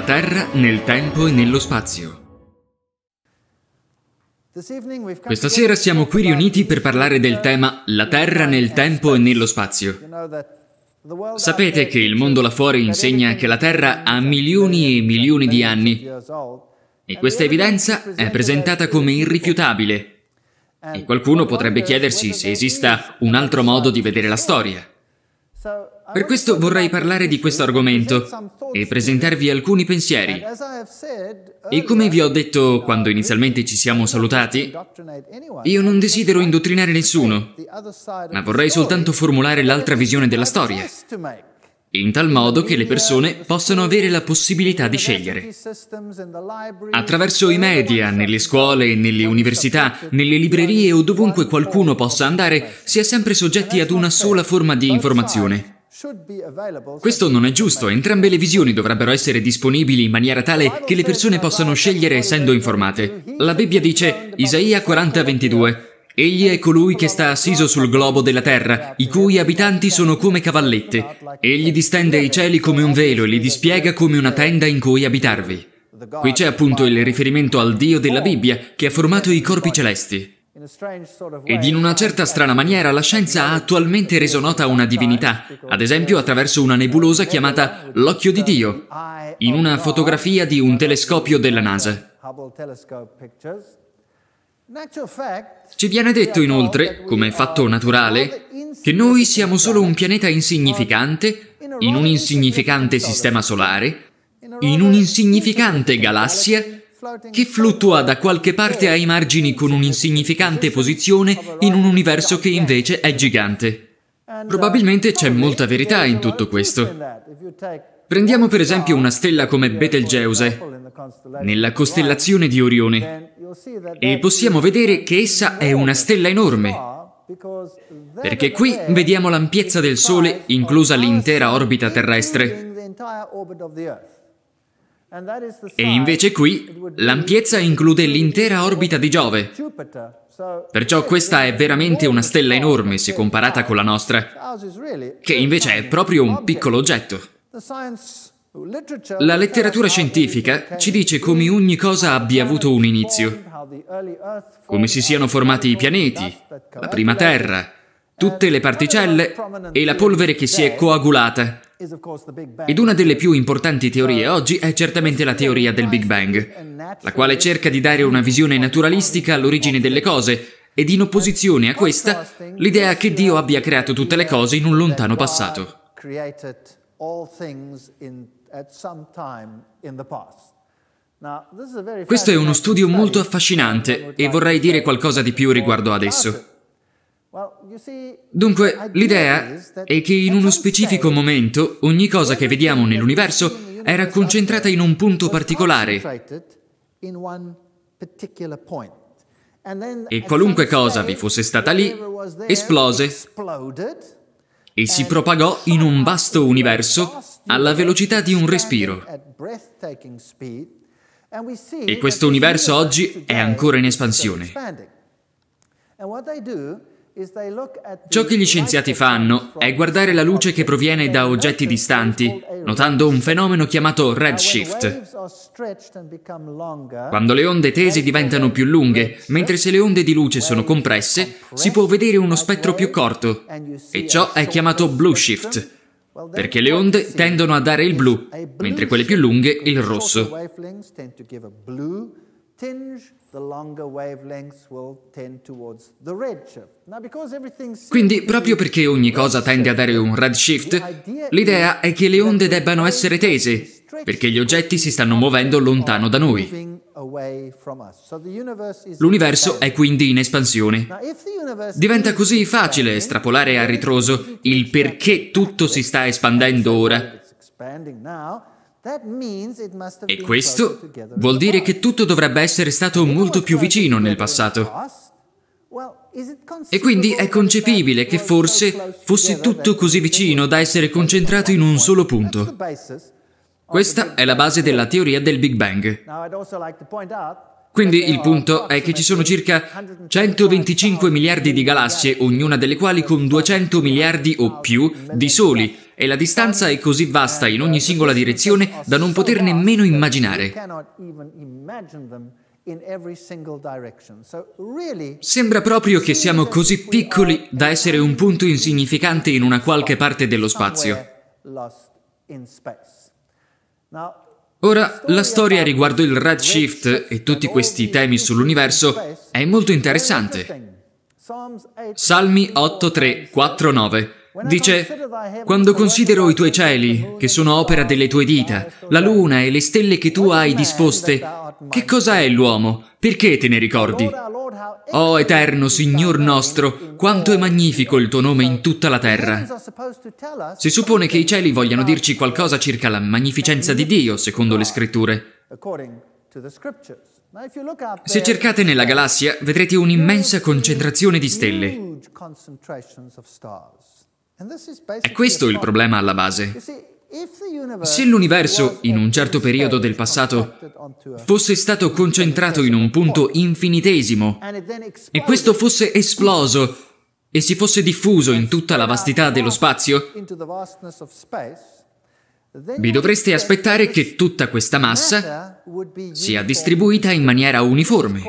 dalla Terra nel tempo e nello spazio. Questa sera siamo qui riuniti per parlare del tema La Terra nel tempo e nello spazio. Sapete che il mondo là fuori insegna che la Terra ha milioni e milioni di anni e questa evidenza è presentata come irrifiutabile. E qualcuno potrebbe chiedersi se esista un altro modo di vedere la storia. Per questo vorrei parlare di questo argomento e presentarvi alcuni pensieri. E come vi ho detto quando inizialmente ci siamo salutati, io non desidero indottrinare nessuno, ma vorrei soltanto formulare l'altra visione della storia, in tal modo che le persone possano avere la possibilità di scegliere. Attraverso i media, nelle scuole, nelle università, nelle librerie o dovunque qualcuno possa andare, si è sempre soggetti ad una sola forma di informazione. Questo non è giusto, entrambe le visioni dovrebbero essere disponibili in maniera tale che le persone possano scegliere essendo informate. La Bibbia dice, Isaia 40:22, Egli è colui che sta assiso sul globo della terra, i cui abitanti sono come cavallette. Egli distende i cieli come un velo e li dispiega come una tenda in cui abitarvi. Qui c'è appunto il riferimento al Dio della Bibbia che ha formato i corpi celesti. Ed in una certa strana maniera la scienza ha attualmente reso nota una divinità, ad esempio attraverso una nebulosa chiamata l'occhio di Dio, in una fotografia di un telescopio della NASA. Ci viene detto inoltre, come fatto naturale, che noi siamo solo un pianeta insignificante in un insignificante sistema solare, in un'insignificante galassia che fluttua da qualche parte ai margini con un'insignificante posizione in un universo che invece è gigante. Uh, Probabilmente c'è molta verità in tutto questo. Prendiamo per esempio una stella come Betelgeuse, nella costellazione di Orione, e possiamo vedere che essa è una stella enorme, perché qui vediamo l'ampiezza del Sole inclusa l'intera orbita terrestre. E invece qui L'ampiezza include l'intera orbita di Giove. Perciò questa è veramente una stella enorme se comparata con la nostra, che invece è proprio un piccolo oggetto. La letteratura scientifica ci dice come ogni cosa abbia avuto un inizio, come si siano formati i pianeti, la prima Terra, tutte le particelle e la polvere che si è coagulata ed una delle più importanti teorie uh, oggi è certamente la teoria del Big Bang, la quale cerca di dare una visione naturalistica all'origine delle cose ed in opposizione a questa l'idea che Dio abbia creato tutte le cose in un lontano passato. Questo è uno studio molto affascinante e vorrei dire qualcosa di più riguardo ad esso. Dunque, l'idea è che in uno specifico momento ogni cosa che vediamo nell'universo era concentrata in un punto particolare e qualunque cosa vi fosse stata lì esplose e si propagò in un vasto universo alla velocità di un respiro. E questo universo oggi è ancora in espansione. Ciò che gli scienziati fanno è guardare la luce che proviene da oggetti distanti, notando un fenomeno chiamato redshift. Quando le onde tese diventano più lunghe, mentre se le onde di luce sono compresse, si può vedere uno spettro più corto, e ciò è chiamato blue shift, perché le onde tendono a dare il blu, mentre quelle più lunghe il rosso tinge, quindi, proprio perché ogni cosa tende a dare un redshift, l'idea è che le onde debbano essere tese, perché gli oggetti si stanno muovendo lontano da noi. L'universo è quindi in espansione. Diventa così facile estrapolare a ritroso il perché tutto si sta espandendo ora e questo vuol dire che tutto dovrebbe essere stato molto più vicino nel passato. E quindi è concepibile che forse fosse tutto così vicino da essere concentrato in un solo punto. Questa è la base della teoria del Big Bang. Quindi il punto è che ci sono circa 125 miliardi di galassie, ognuna delle quali con 200 miliardi o più di soli, e la distanza è così vasta in ogni singola direzione da non poter nemmeno immaginare. Sembra proprio che siamo così piccoli da essere un punto insignificante in una qualche parte dello spazio. Ora, la storia riguardo il redshift e tutti questi temi sull'universo è molto interessante. Salmi 8.3.4.9 Dice, quando considero i tuoi cieli, che sono opera delle tue dita, la luna e le stelle che tu hai disposte, che cosa è l'uomo? Perché te ne ricordi? Oh eterno Signor nostro, quanto è magnifico il tuo nome in tutta la terra. Si suppone che i cieli vogliano dirci qualcosa circa la magnificenza di Dio, secondo le scritture. Se cercate nella galassia, vedrete un'immensa concentrazione di stelle. È questo il problema alla base. Se l'universo, in un certo periodo del passato, fosse stato concentrato in un punto infinitesimo e questo fosse esploso e si fosse diffuso in tutta la vastità dello spazio, vi dovreste aspettare che tutta questa massa sia distribuita in maniera uniforme.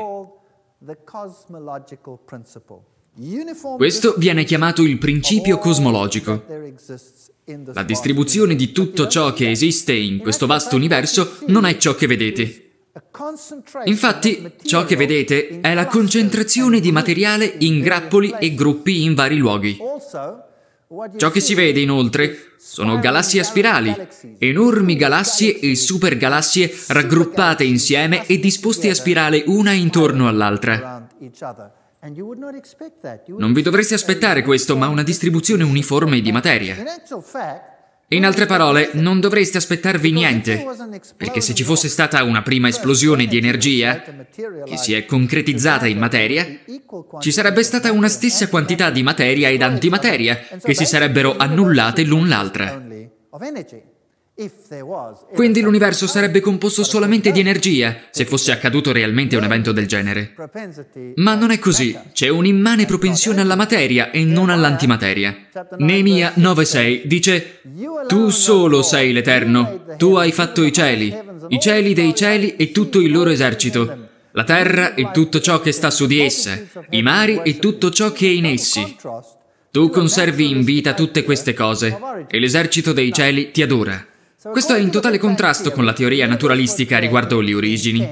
Questo viene chiamato il principio cosmologico. La distribuzione di tutto ciò che esiste in questo vasto universo non è ciò che vedete. Infatti, ciò che vedete è la concentrazione di materiale in grappoli e gruppi in vari luoghi. Ciò che si vede, inoltre, sono galassie a spirali, enormi galassie e supergalassie raggruppate insieme e disposte a spirale una intorno all'altra. Non vi dovreste aspettare questo, ma una distribuzione uniforme di materia. In altre parole, non dovreste aspettarvi niente, perché se ci fosse stata una prima esplosione di energia, che si è concretizzata in materia, ci sarebbe stata una stessa quantità di materia ed antimateria, che si sarebbero annullate l'un l'altra. Quindi l'universo sarebbe composto solamente di energia, se fosse accaduto realmente un evento del genere. Ma non è così, c'è un'immane propensione alla materia e non all'antimateria. Neemia 9.6 dice, Tu solo sei l'Eterno, tu hai fatto i cieli, i cieli dei cieli e tutto il loro esercito, la terra e tutto ciò che sta su di essa, i mari e tutto ciò che è in essi. Tu conservi in vita tutte queste cose, e l'esercito dei cieli ti adora. Questo è in totale contrasto con la teoria naturalistica riguardo le origini.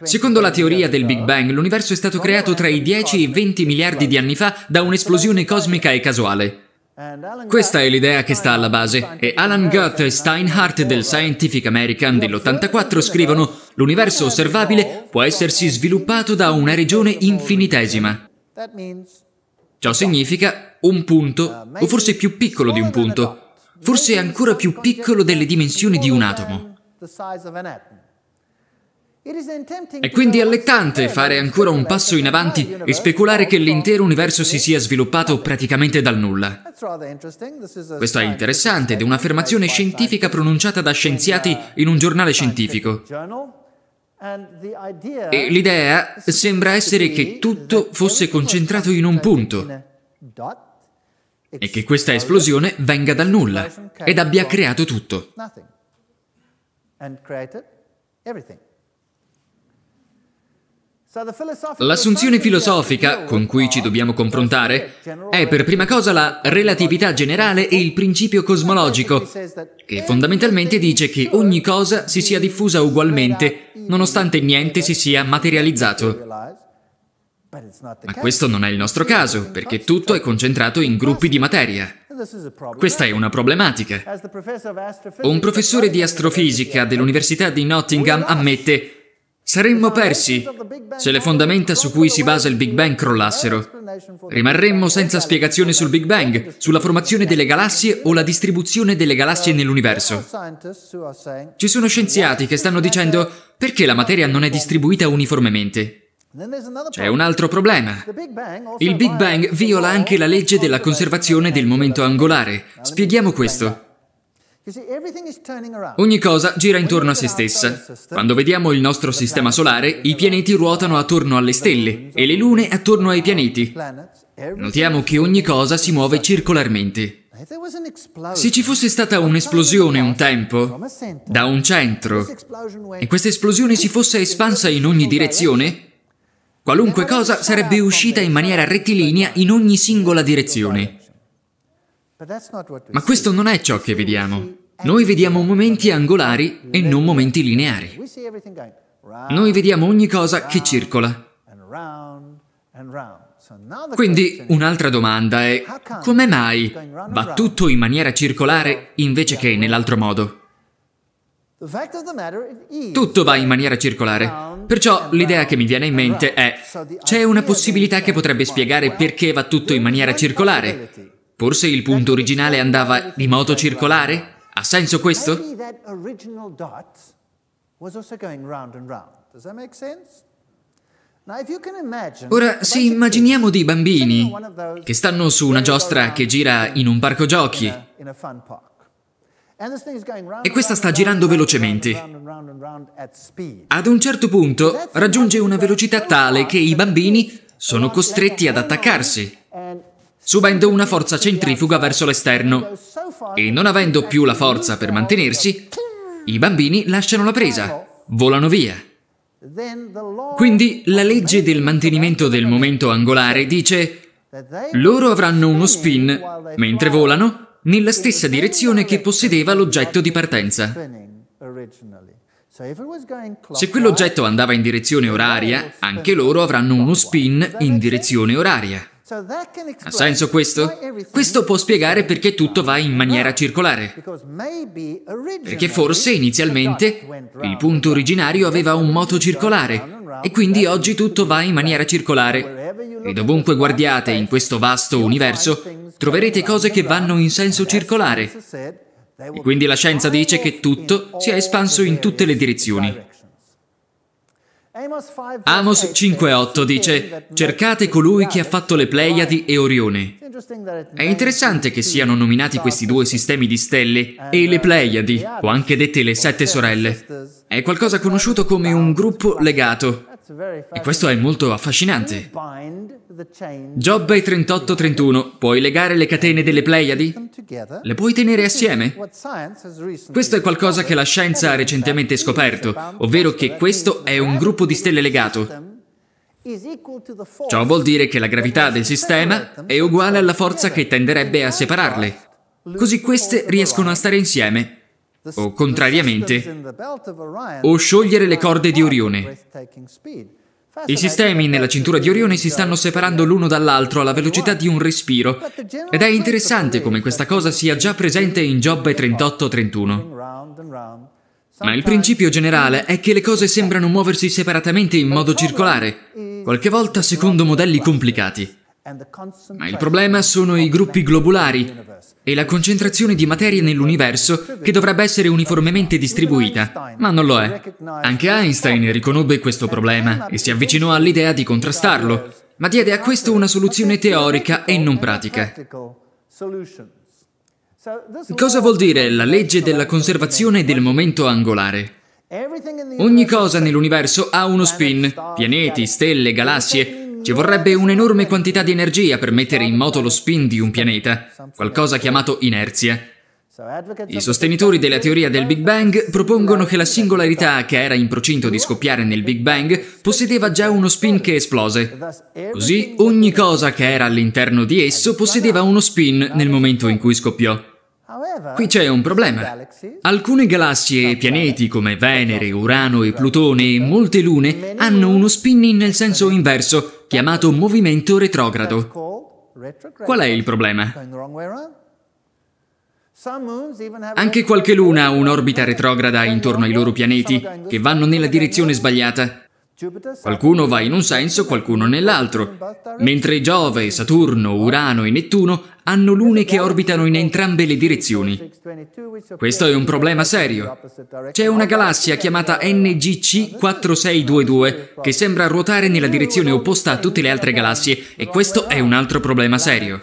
Secondo la teoria del Big Bang, l'universo è stato creato tra i 10 e i 20 miliardi di anni fa da un'esplosione cosmica e casuale. Questa è l'idea che sta alla base e Alan Guth e Steinhardt del Scientific American dell'84 scrivono l'universo osservabile può essersi sviluppato da una regione infinitesima. Ciò significa un punto, o forse più piccolo di un punto, forse ancora più piccolo delle dimensioni di un atomo. È quindi allettante fare ancora un passo in avanti e speculare che l'intero universo si sia sviluppato praticamente dal nulla. Questo è interessante ed è un'affermazione scientifica pronunciata da scienziati in un giornale scientifico. E l'idea sembra essere che tutto fosse concentrato in un punto e che questa esplosione venga dal nulla ed abbia creato tutto. L'assunzione filosofica con cui ci dobbiamo confrontare è per prima cosa la relatività generale e il principio cosmologico, che fondamentalmente dice che ogni cosa si sia diffusa ugualmente, nonostante niente si sia materializzato. Ma questo non è il nostro caso, perché tutto è concentrato in gruppi di materia. Questa è una problematica. Un professore di astrofisica dell'Università di Nottingham ammette Saremmo persi se le fondamenta su cui si basa il Big Bang crollassero. Rimarremmo senza spiegazione sul Big Bang, sulla formazione delle galassie o la distribuzione delle galassie nell'universo. Ci sono scienziati che stanno dicendo perché la materia non è distribuita uniformemente. C'è un altro problema. Il Big Bang viola anche la legge della conservazione del momento angolare. Spieghiamo questo. Ogni cosa gira intorno a se stessa. Quando vediamo il nostro sistema solare, i pianeti ruotano attorno alle stelle e le lune attorno ai pianeti. Notiamo che ogni cosa si muove circolarmente. Se ci fosse stata un'esplosione un tempo, da un centro, e questa esplosione si fosse espansa in ogni direzione, Qualunque cosa sarebbe uscita in maniera rettilinea in ogni singola direzione. Ma questo non è ciò che vediamo. Noi vediamo momenti angolari e non momenti lineari. Noi vediamo ogni cosa che circola. Quindi un'altra domanda è, come mai va tutto in maniera circolare invece che nell'altro modo? Tutto va in maniera circolare. Perciò l'idea che mi viene in mente è c'è una possibilità che potrebbe spiegare perché va tutto in maniera circolare. Forse il punto originale andava di moto circolare? Ha senso questo? Ora, se immaginiamo dei bambini che stanno su una giostra che gira in un parco giochi, e questa sta girando velocemente. Ad un certo punto raggiunge una velocità tale che i bambini sono costretti ad attaccarsi, subendo una forza centrifuga verso l'esterno. E non avendo più la forza per mantenersi, i bambini lasciano la presa, volano via. Quindi la legge del mantenimento del momento angolare dice loro avranno uno spin mentre volano nella stessa direzione che possedeva l'oggetto di partenza. Se quell'oggetto andava in direzione oraria, anche loro avranno uno spin in direzione oraria. Ha senso questo? Questo può spiegare perché tutto va in maniera ah, circolare. Perché forse inizialmente il punto originario aveva un moto circolare e quindi oggi tutto va in maniera circolare. E dovunque guardiate in questo vasto universo troverete cose che vanno in senso circolare. E quindi la scienza dice che tutto si è espanso in tutte le direzioni. Amos 5.8 dice, cercate colui che ha fatto le Pleiadi e Orione. È interessante che siano nominati questi due sistemi di stelle e le uh, Pleiadi, o anche dette le sette sorelle. È qualcosa conosciuto come un gruppo legato, e questo è molto affascinante. Giobbe 38-31. Puoi legare le catene delle Pleiadi? Le puoi tenere assieme? Questo è qualcosa che la scienza ha recentemente scoperto, ovvero che questo è un gruppo di stelle legato. Ciò vuol dire che la gravità del sistema è uguale alla forza che tenderebbe a separarle. Così queste riescono a stare insieme o contrariamente, o sciogliere le corde di Orione. I sistemi nella cintura di Orione si stanno separando l'uno dall'altro alla velocità di un respiro ed è interessante come questa cosa sia già presente in Giobbe 38-31. Ma il principio generale è che le cose sembrano muoversi separatamente in modo circolare, qualche volta secondo modelli complicati. Ma il problema sono i gruppi globulari e la concentrazione di materia nell'universo che dovrebbe essere uniformemente distribuita, ma non lo è. Anche Einstein riconobbe questo problema e si avvicinò all'idea di contrastarlo, ma diede a questo una soluzione teorica e non pratica. Cosa vuol dire la legge della conservazione del momento angolare? Ogni cosa nell'universo ha uno spin, pianeti, stelle, galassie, ci vorrebbe un'enorme quantità di energia per mettere in moto lo spin di un pianeta, qualcosa chiamato inerzia. I sostenitori della teoria del Big Bang propongono che la singolarità che era in procinto di scoppiare nel Big Bang possedeva già uno spin che esplose. Così ogni cosa che era all'interno di esso possedeva uno spin nel momento in cui scoppiò. Qui c'è un problema. Alcune galassie e pianeti come Venere, Urano e Plutone e molte lune hanno uno spinning nel senso inverso, chiamato movimento retrogrado. Qual è il problema? Anche qualche luna ha un'orbita retrograda intorno ai loro pianeti, che vanno nella direzione sbagliata. Qualcuno va in un senso, qualcuno nell'altro, mentre Giove, Saturno, Urano e Nettuno hanno lune che orbitano in entrambe le direzioni. Questo è un problema serio. C'è una galassia chiamata NGC 4622 che sembra ruotare nella direzione opposta a tutte le altre galassie e questo è un altro problema serio.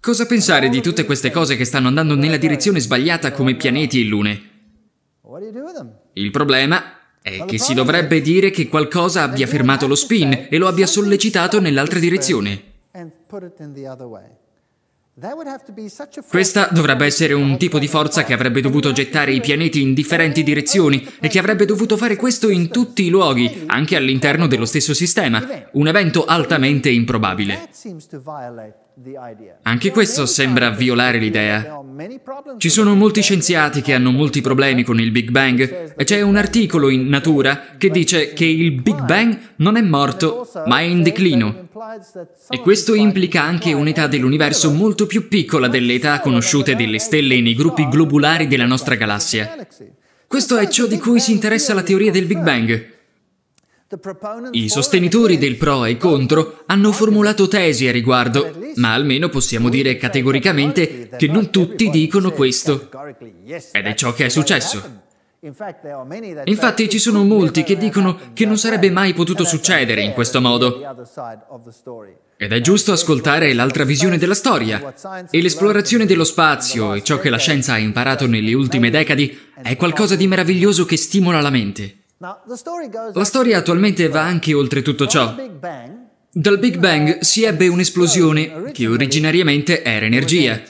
Cosa pensare di tutte queste cose che stanno andando nella direzione sbagliata come pianeti e lune? Il problema è che si dovrebbe dire che qualcosa abbia fermato lo spin e lo abbia sollecitato nell'altra direzione. Questa dovrebbe essere un tipo di forza che avrebbe dovuto gettare i pianeti in differenti direzioni e che avrebbe dovuto fare questo in tutti i luoghi, anche all'interno dello stesso sistema, un evento altamente improbabile. Anche questo sembra violare l'idea. Ci sono molti scienziati che hanno molti problemi con il Big Bang e c'è un articolo in Natura che dice che il Big Bang non è morto, ma è in declino. E questo implica anche un'età dell'universo molto più piccola delle età conosciute delle stelle nei gruppi globulari della nostra galassia. Questo è ciò di cui si interessa la teoria del Big Bang. I sostenitori del pro e contro hanno formulato tesi a riguardo, ma almeno possiamo dire categoricamente che non tutti dicono questo. Ed è ciò che è successo. Infatti ci sono molti che dicono che non sarebbe mai potuto succedere in questo modo. Ed è giusto ascoltare l'altra visione della storia. E l'esplorazione dello spazio e ciò che la scienza ha imparato nelle ultime decadi è qualcosa di meraviglioso che stimola la mente. La storia attualmente va anche oltre tutto ciò. Dal Big Bang si ebbe un'esplosione che originariamente era energia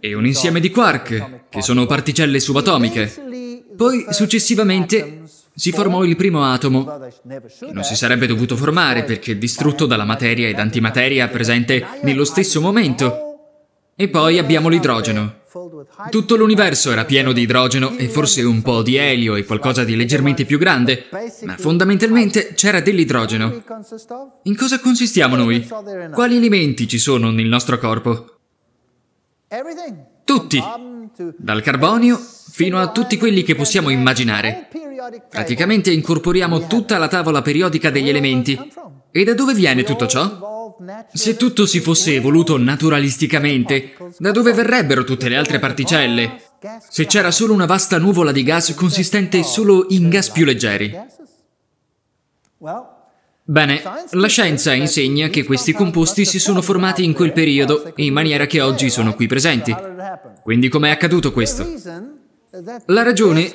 e un insieme di quark, che sono particelle subatomiche. Poi, successivamente, si formò il primo atomo, che non si sarebbe dovuto formare perché distrutto dalla materia ed antimateria presente nello stesso momento. E poi abbiamo l'idrogeno, tutto l'universo era pieno di idrogeno e forse un po' di elio e qualcosa di leggermente più grande, ma fondamentalmente c'era dell'idrogeno. In cosa consistiamo noi? Quali elementi ci sono nel nostro corpo? Tutti, dal carbonio fino a tutti quelli che possiamo immaginare. Praticamente incorporiamo tutta la tavola periodica degli elementi. E da dove viene tutto ciò? Se tutto si fosse evoluto naturalisticamente, da dove verrebbero tutte le altre particelle? Se c'era solo una vasta nuvola di gas consistente solo in gas più leggeri? Bene, la scienza insegna che questi composti si sono formati in quel periodo in maniera che oggi sono qui presenti. Quindi com'è accaduto questo? La ragione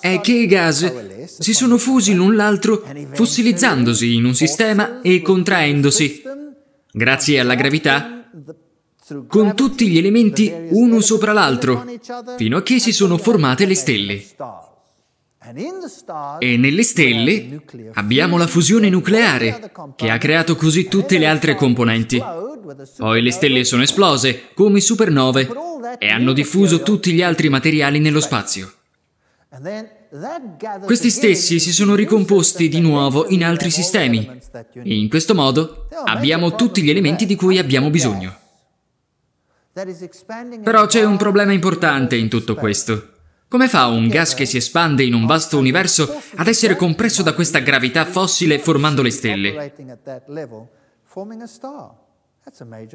è che i gas si sono fusi l'un l'altro fossilizzandosi in un sistema e contraendosi, Grazie alla gravità, con tutti gli elementi uno sopra l'altro, fino a che si sono formate le stelle. E nelle stelle abbiamo la fusione nucleare, che ha creato così tutte le altre componenti. Poi le stelle sono esplose, come supernove, e hanno diffuso tutti gli altri materiali nello spazio. Questi stessi si sono ricomposti di nuovo in altri sistemi e in questo modo abbiamo tutti gli elementi di cui abbiamo bisogno. Però c'è un problema importante in tutto questo. Come fa un gas che si espande in un vasto universo ad essere compresso da questa gravità fossile formando le stelle? È un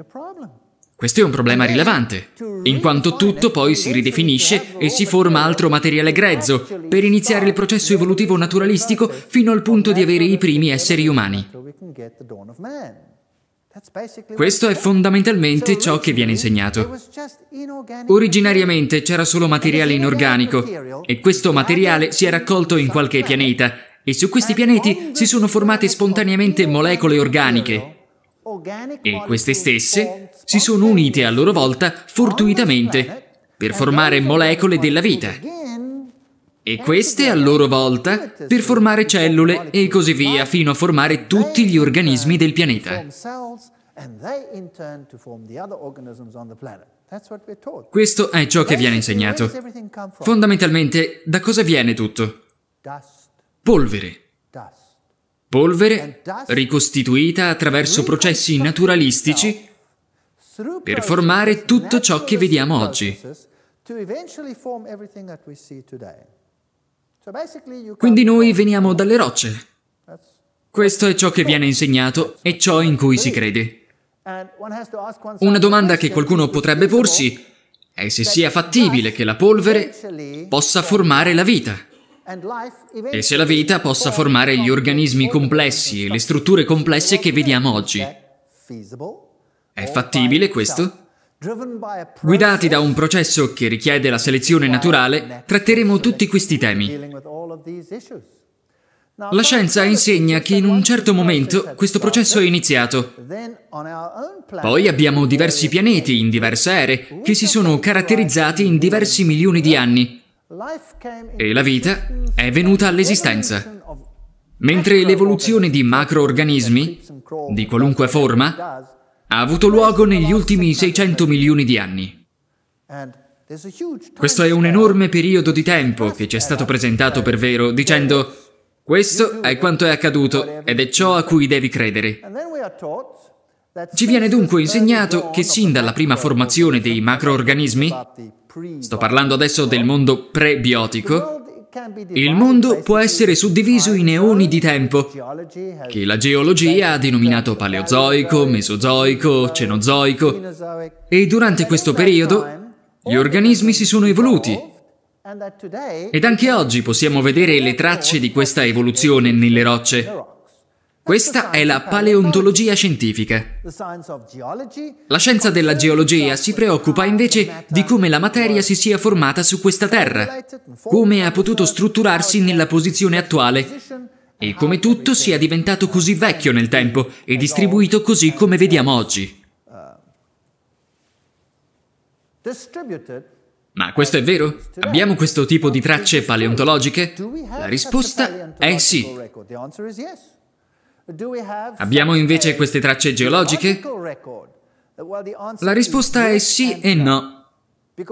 problema questo è un problema rilevante, in quanto tutto poi si ridefinisce e si forma altro materiale grezzo, per iniziare il processo evolutivo naturalistico fino al punto di avere i primi esseri umani. Questo è fondamentalmente ciò che viene insegnato. Originariamente c'era solo materiale inorganico e questo materiale si è raccolto in qualche pianeta e su questi pianeti si sono formate spontaneamente molecole organiche e queste stesse si sono unite a loro volta fortuitamente per formare molecole della vita e queste a loro volta per formare cellule e così via fino a formare tutti gli organismi del pianeta. Questo è ciò che viene insegnato. Fondamentalmente, da cosa viene tutto? Polvere. Polvere ricostituita attraverso processi naturalistici per formare tutto ciò che vediamo oggi. Quindi noi veniamo dalle rocce. Questo è ciò che viene insegnato e ciò in cui si crede. Una domanda che qualcuno potrebbe porsi è se sia fattibile che la polvere possa formare la vita e se la vita possa formare gli organismi complessi e le strutture complesse che vediamo oggi. È fattibile questo? Guidati da un processo che richiede la selezione naturale, tratteremo tutti questi temi. La scienza insegna che in un certo momento questo processo è iniziato. Poi abbiamo diversi pianeti in diverse ere che si sono caratterizzati in diversi milioni di anni e la vita è venuta all'esistenza. Mentre l'evoluzione di macroorganismi, di qualunque forma, ha avuto luogo negli ultimi 600 milioni di anni. Questo è un enorme periodo di tempo che ci è stato presentato per vero, dicendo questo è quanto è accaduto ed è ciò a cui devi credere. Ci viene dunque insegnato che sin dalla prima formazione dei macroorganismi, Sto parlando adesso del mondo prebiotico. Il mondo può essere suddiviso in eoni di tempo, che la geologia ha denominato paleozoico, mesozoico, cenozoico, e durante questo periodo gli organismi si sono evoluti. Ed anche oggi possiamo vedere le tracce di questa evoluzione nelle rocce. Questa è la paleontologia scientifica. La scienza della geologia si preoccupa invece di come la materia si sia formata su questa Terra, come ha potuto strutturarsi nella posizione attuale e come tutto sia diventato così vecchio nel tempo e distribuito così come vediamo oggi. Ma questo è vero? Abbiamo questo tipo di tracce paleontologiche? La risposta è sì. Abbiamo invece queste tracce geologiche? La risposta è sì e no,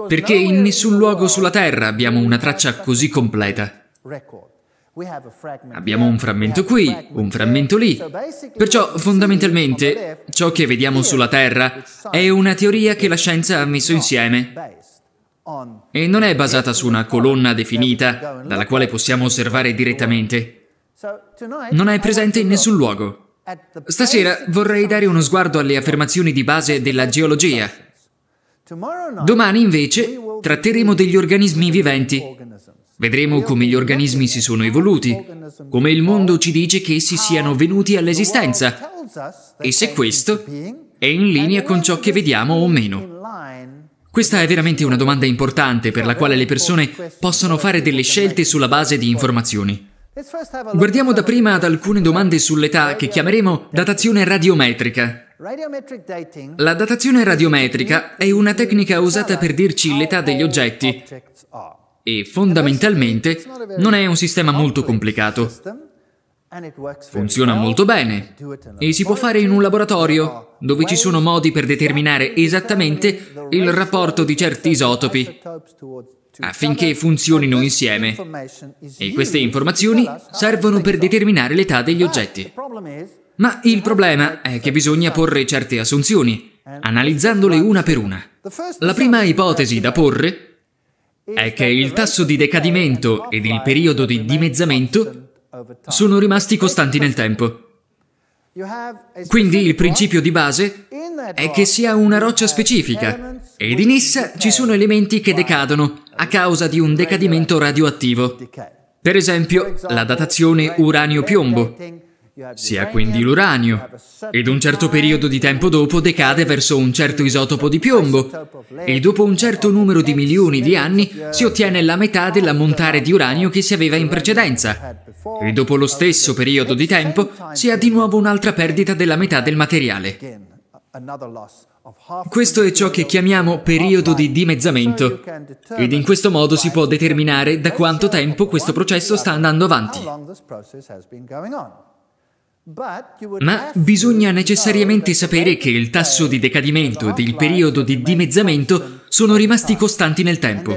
perché in nessun luogo sulla Terra abbiamo una traccia così completa. Abbiamo un frammento qui, un frammento lì. Perciò fondamentalmente ciò che vediamo sulla Terra è una teoria che la scienza ha messo insieme e non è basata su una colonna definita dalla quale possiamo osservare direttamente. Non è presente in nessun luogo. Stasera vorrei dare uno sguardo alle affermazioni di base della geologia. Domani invece tratteremo degli organismi viventi. Vedremo come gli organismi si sono evoluti, come il mondo ci dice che essi siano venuti all'esistenza e se questo è in linea con ciò che vediamo o meno. Questa è veramente una domanda importante per la quale le persone possono fare delle scelte sulla base di informazioni. Guardiamo dapprima ad alcune domande sull'età che chiameremo datazione radiometrica. La datazione radiometrica è una tecnica usata per dirci l'età degli oggetti e fondamentalmente non è un sistema molto complicato. Funziona molto bene e si può fare in un laboratorio dove ci sono modi per determinare esattamente il rapporto di certi isotopi affinché funzionino insieme e queste informazioni servono per determinare l'età degli oggetti. Ma il problema è che bisogna porre certe assunzioni, analizzandole una per una. La prima ipotesi da porre è che il tasso di decadimento ed il periodo di dimezzamento sono rimasti costanti nel tempo. Quindi il principio di base è che si ha una roccia specifica ed in essa ci sono elementi che decadono a causa di un decadimento radioattivo. Per esempio, la datazione uranio-piombo. Si ha quindi l'uranio, ed un certo periodo di tempo dopo decade verso un certo isotopo di piombo, e dopo un certo numero di milioni di anni si ottiene la metà dell'ammontare di uranio che si aveva in precedenza, e dopo lo stesso periodo di tempo si ha di nuovo un'altra perdita della metà del materiale. Questo è ciò che chiamiamo periodo di dimezzamento ed in questo modo si può determinare da quanto tempo questo processo sta andando avanti. Ma bisogna necessariamente sapere che il tasso di decadimento ed il periodo di dimezzamento sono rimasti costanti nel tempo.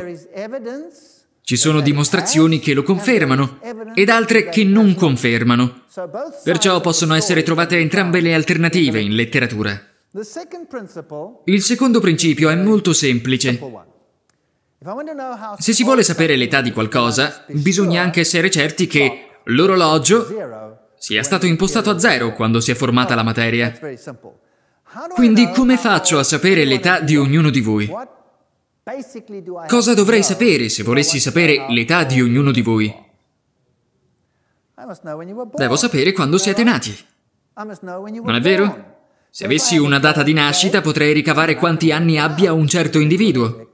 Ci sono dimostrazioni che lo confermano ed altre che non confermano. Perciò possono essere trovate entrambe le alternative in letteratura. Il secondo principio è molto semplice. Se si vuole sapere l'età di qualcosa, bisogna anche essere certi che l'orologio sia stato impostato a zero quando si è formata la oh, materia. Quindi come faccio a sapere l'età di ognuno di voi? Cosa dovrei sapere se volessi sapere l'età di ognuno di voi? Devo sapere quando siete nati. Non è vero? Se avessi una data di nascita potrei ricavare quanti anni abbia un certo individuo.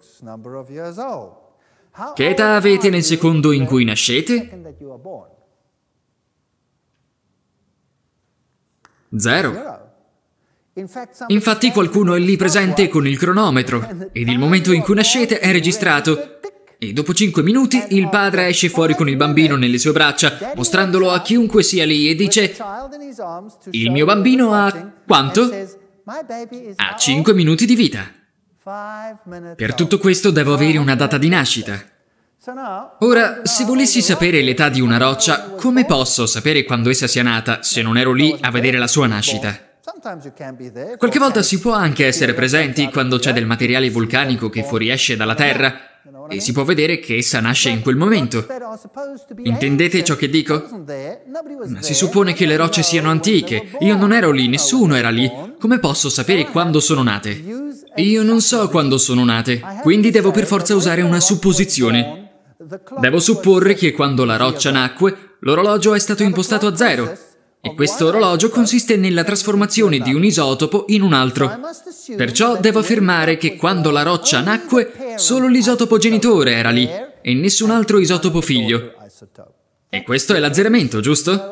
Che età avete nel secondo in cui nascete? Zero. Infatti qualcuno è lì presente con il cronometro ed il momento in cui nascete è registrato e dopo 5 minuti il padre esce fuori con il bambino nelle sue braccia, mostrandolo a chiunque sia lì e dice Il mio bambino ha quanto? Ha 5 minuti di vita. Per tutto questo devo avere una data di nascita. Ora, se volessi sapere l'età di una roccia, come posso sapere quando essa sia nata se non ero lì a vedere la sua nascita? Qualche volta si può anche essere presenti quando c'è del materiale vulcanico che fuoriesce dalla Terra, e si può vedere che essa nasce in quel momento. Intendete ciò che dico? Ma si suppone che le rocce siano antiche. Io non ero lì, nessuno era lì. Come posso sapere quando sono nate? Io non so quando sono nate, quindi devo per forza usare una supposizione. Devo supporre che quando la roccia nacque, l'orologio è stato impostato a zero e questo orologio consiste nella trasformazione di un isotopo in un altro. Perciò devo affermare che quando la roccia nacque, solo l'isotopo genitore era lì e nessun altro isotopo figlio. E questo è l'azzeramento, giusto?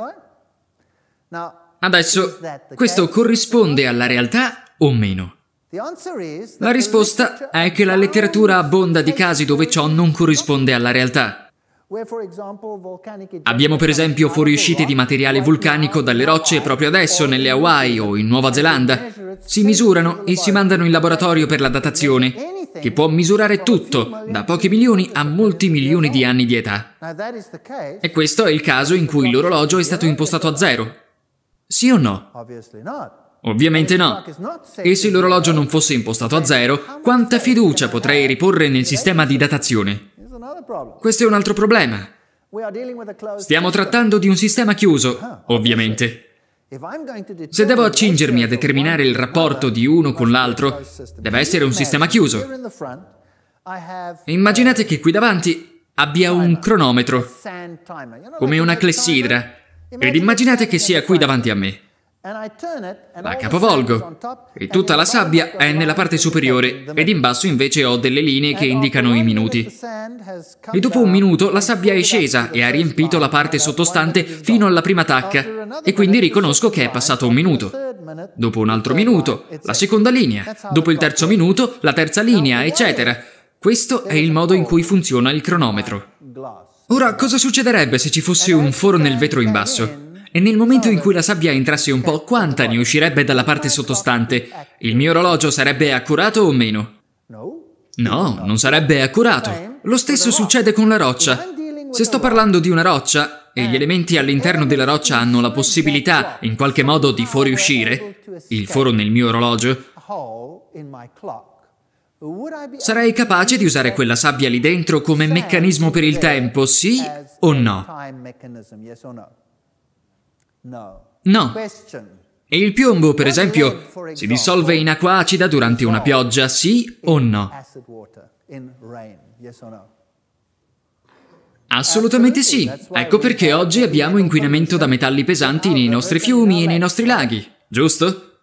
Adesso, questo corrisponde alla realtà o meno? La risposta è che la letteratura abbonda di casi dove ciò non corrisponde alla realtà. Abbiamo per esempio fuoriuscite di materiale vulcanico dalle rocce proprio adesso nelle Hawaii o in Nuova Zelanda. Si misurano e si mandano in laboratorio per la datazione, che può misurare tutto, da pochi milioni a molti milioni di anni di età. E questo è il caso in cui l'orologio è stato impostato a zero. Sì o no? Ovviamente no. E se l'orologio non fosse impostato a zero, quanta fiducia potrei riporre nel sistema di datazione? Questo è un altro problema. Stiamo trattando di un sistema chiuso, ovviamente. Se devo accingermi a determinare il rapporto di uno con l'altro, deve essere un sistema chiuso. Immaginate uh, che qui davanti abbia un cronometro, come una clessidra, ed immaginate che sia qui davanti a me. La capovolgo e tutta la sabbia è nella parte superiore ed in basso invece ho delle linee che indicano i minuti. E dopo un minuto la sabbia è scesa e ha riempito la parte sottostante fino alla prima tacca e quindi riconosco che è passato un minuto. Dopo un altro minuto la seconda linea, dopo il terzo minuto la terza linea, eccetera. Questo è il modo in cui funziona il cronometro. Ora, cosa succederebbe se ci fosse un foro nel vetro in basso? E nel momento in cui la sabbia entrasse un po', quanta ne uscirebbe dalla parte ecco. sottostante? Il ecco. mio orologio sarebbe accurato o meno? No, non sarebbe accurato. Lo stesso succede con la roccia. Se sto parlando di una roccia e gli eh. elementi all'interno della roccia hanno la possibilità, in qualche modo, di ah, fuoriuscire, il foro nel mio orologio, sarei capace di usare quella sabbia lì dentro come meccanismo per il tempo, sì o no? No. E il piombo, per esempio, si dissolve in acqua acida durante una pioggia, sì o no? Assolutamente sì. Ecco perché oggi abbiamo inquinamento da metalli pesanti nei nostri fiumi e nei nostri laghi, giusto?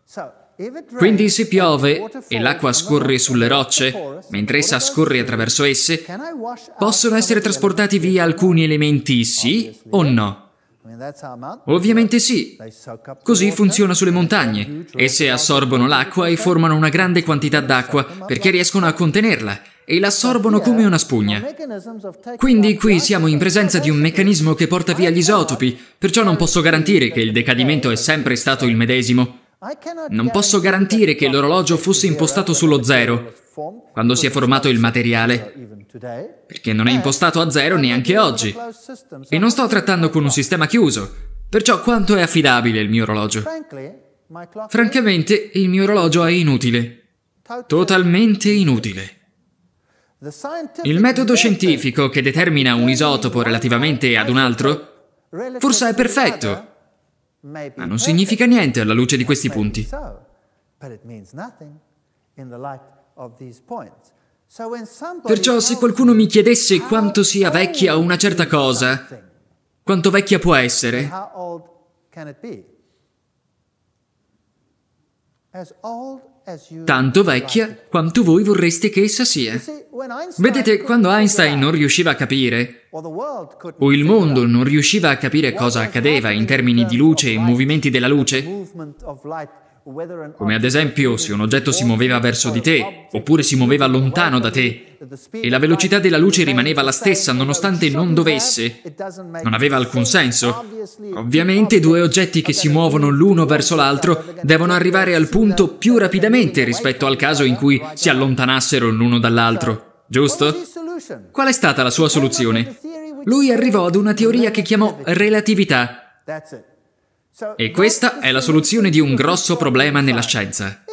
Quindi se piove e l'acqua scorre sulle rocce, mentre essa scorre attraverso esse, possono essere trasportati via alcuni elementi, sì o no? Ovviamente sì. Così funziona sulle montagne. Esse assorbono l'acqua e formano una grande quantità d'acqua perché riescono a contenerla e l'assorbono come una spugna. Quindi qui siamo in presenza di un meccanismo che porta via gli isotopi, perciò non posso garantire che il decadimento è sempre stato il medesimo. Non posso garantire che l'orologio fosse impostato sullo zero quando si è formato il materiale, perché non è impostato a zero neanche oggi. E non sto trattando con un sistema chiuso, perciò quanto è affidabile il mio orologio? Francamente, il mio orologio è inutile, totalmente inutile. Il metodo scientifico che determina un isotopo relativamente ad un altro, forse è perfetto, ma non significa niente alla luce di questi punti. Perciò se qualcuno mi chiedesse quanto sia vecchia una certa cosa, quanto vecchia può essere, as old tanto vecchia quanto voi vorreste che essa sia. Vedete, quando Einstein non riusciva a capire, o il mondo non riusciva a capire cosa accadeva in termini di luce e movimenti della luce, come ad esempio se un oggetto si muoveva verso di te, oppure si muoveva lontano da te, e la velocità della luce rimaneva la stessa nonostante non dovesse, non aveva alcun senso. Ovviamente due oggetti che si muovono l'uno verso l'altro devono arrivare al punto più rapidamente rispetto al caso in cui si allontanassero l'uno dall'altro, giusto? Qual è stata la sua soluzione? Lui arrivò ad una teoria che chiamò relatività. E questa è la soluzione di un grosso problema nella scienza.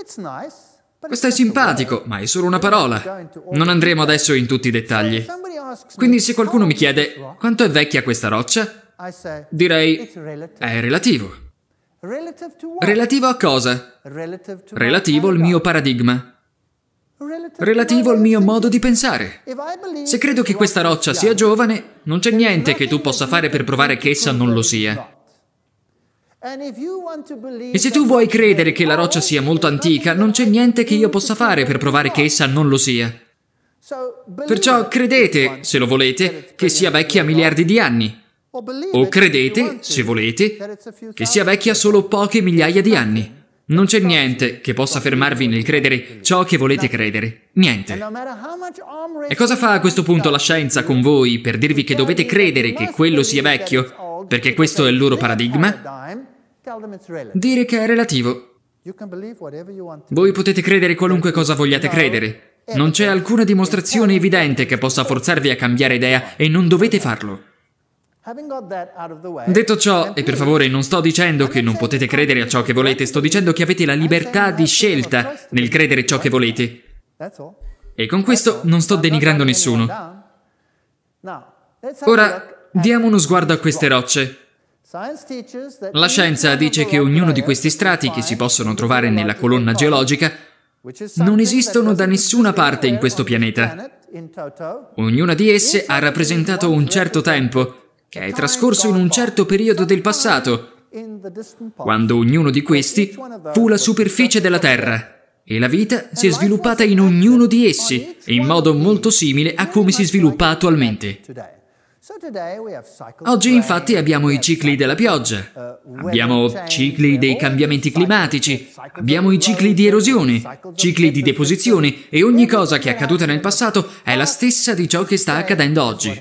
Questo è simpatico, ma è solo una parola. Non andremo adesso in tutti i dettagli. Quindi se qualcuno mi oh, chiede quanto è vecchia questa roccia, direi è relativo. Relativo a cosa? Relativo al mio paradigma. Relativo al mio modo di pensare. Se credo che questa roccia sia giovane, non c'è niente che tu possa fare per provare che essa non lo sia. E se tu vuoi credere che la roccia sia molto antica, non c'è niente che io possa fare per provare che essa non lo sia. Perciò credete, se lo volete, che sia vecchia miliardi di anni. O credete, se volete, che sia vecchia solo poche migliaia di anni. Non c'è niente che possa fermarvi nel credere ciò che volete credere. Niente. E cosa fa a questo punto la scienza con voi per dirvi che dovete credere che quello sia vecchio, perché questo è il loro paradigma? Dire che è relativo. Voi potete credere qualunque cosa vogliate credere. Non c'è alcuna dimostrazione evidente che possa forzarvi a cambiare idea e non dovete farlo. Detto ciò, e per favore non sto dicendo che non potete credere a ciò che volete, sto dicendo che avete la libertà di scelta nel credere ciò che volete. E con questo non sto denigrando nessuno. Ora, diamo uno sguardo a queste rocce. La scienza dice che ognuno di questi strati che si possono trovare nella colonna geologica non esistono da nessuna parte in questo pianeta. Ognuna di esse ha rappresentato un certo tempo, che è trascorso in un certo periodo del passato, quando ognuno di questi fu la superficie della Terra e la vita si è sviluppata in ognuno di essi in modo molto simile a come si sviluppa attualmente. Oggi infatti abbiamo i cicli della pioggia, uh, abbiamo cicli dei cambiamenti climatici, abbiamo i cicli di erosione, cicli di deposizione e ogni cosa che è accaduta nel passato è la stessa di ciò che sta accadendo oggi.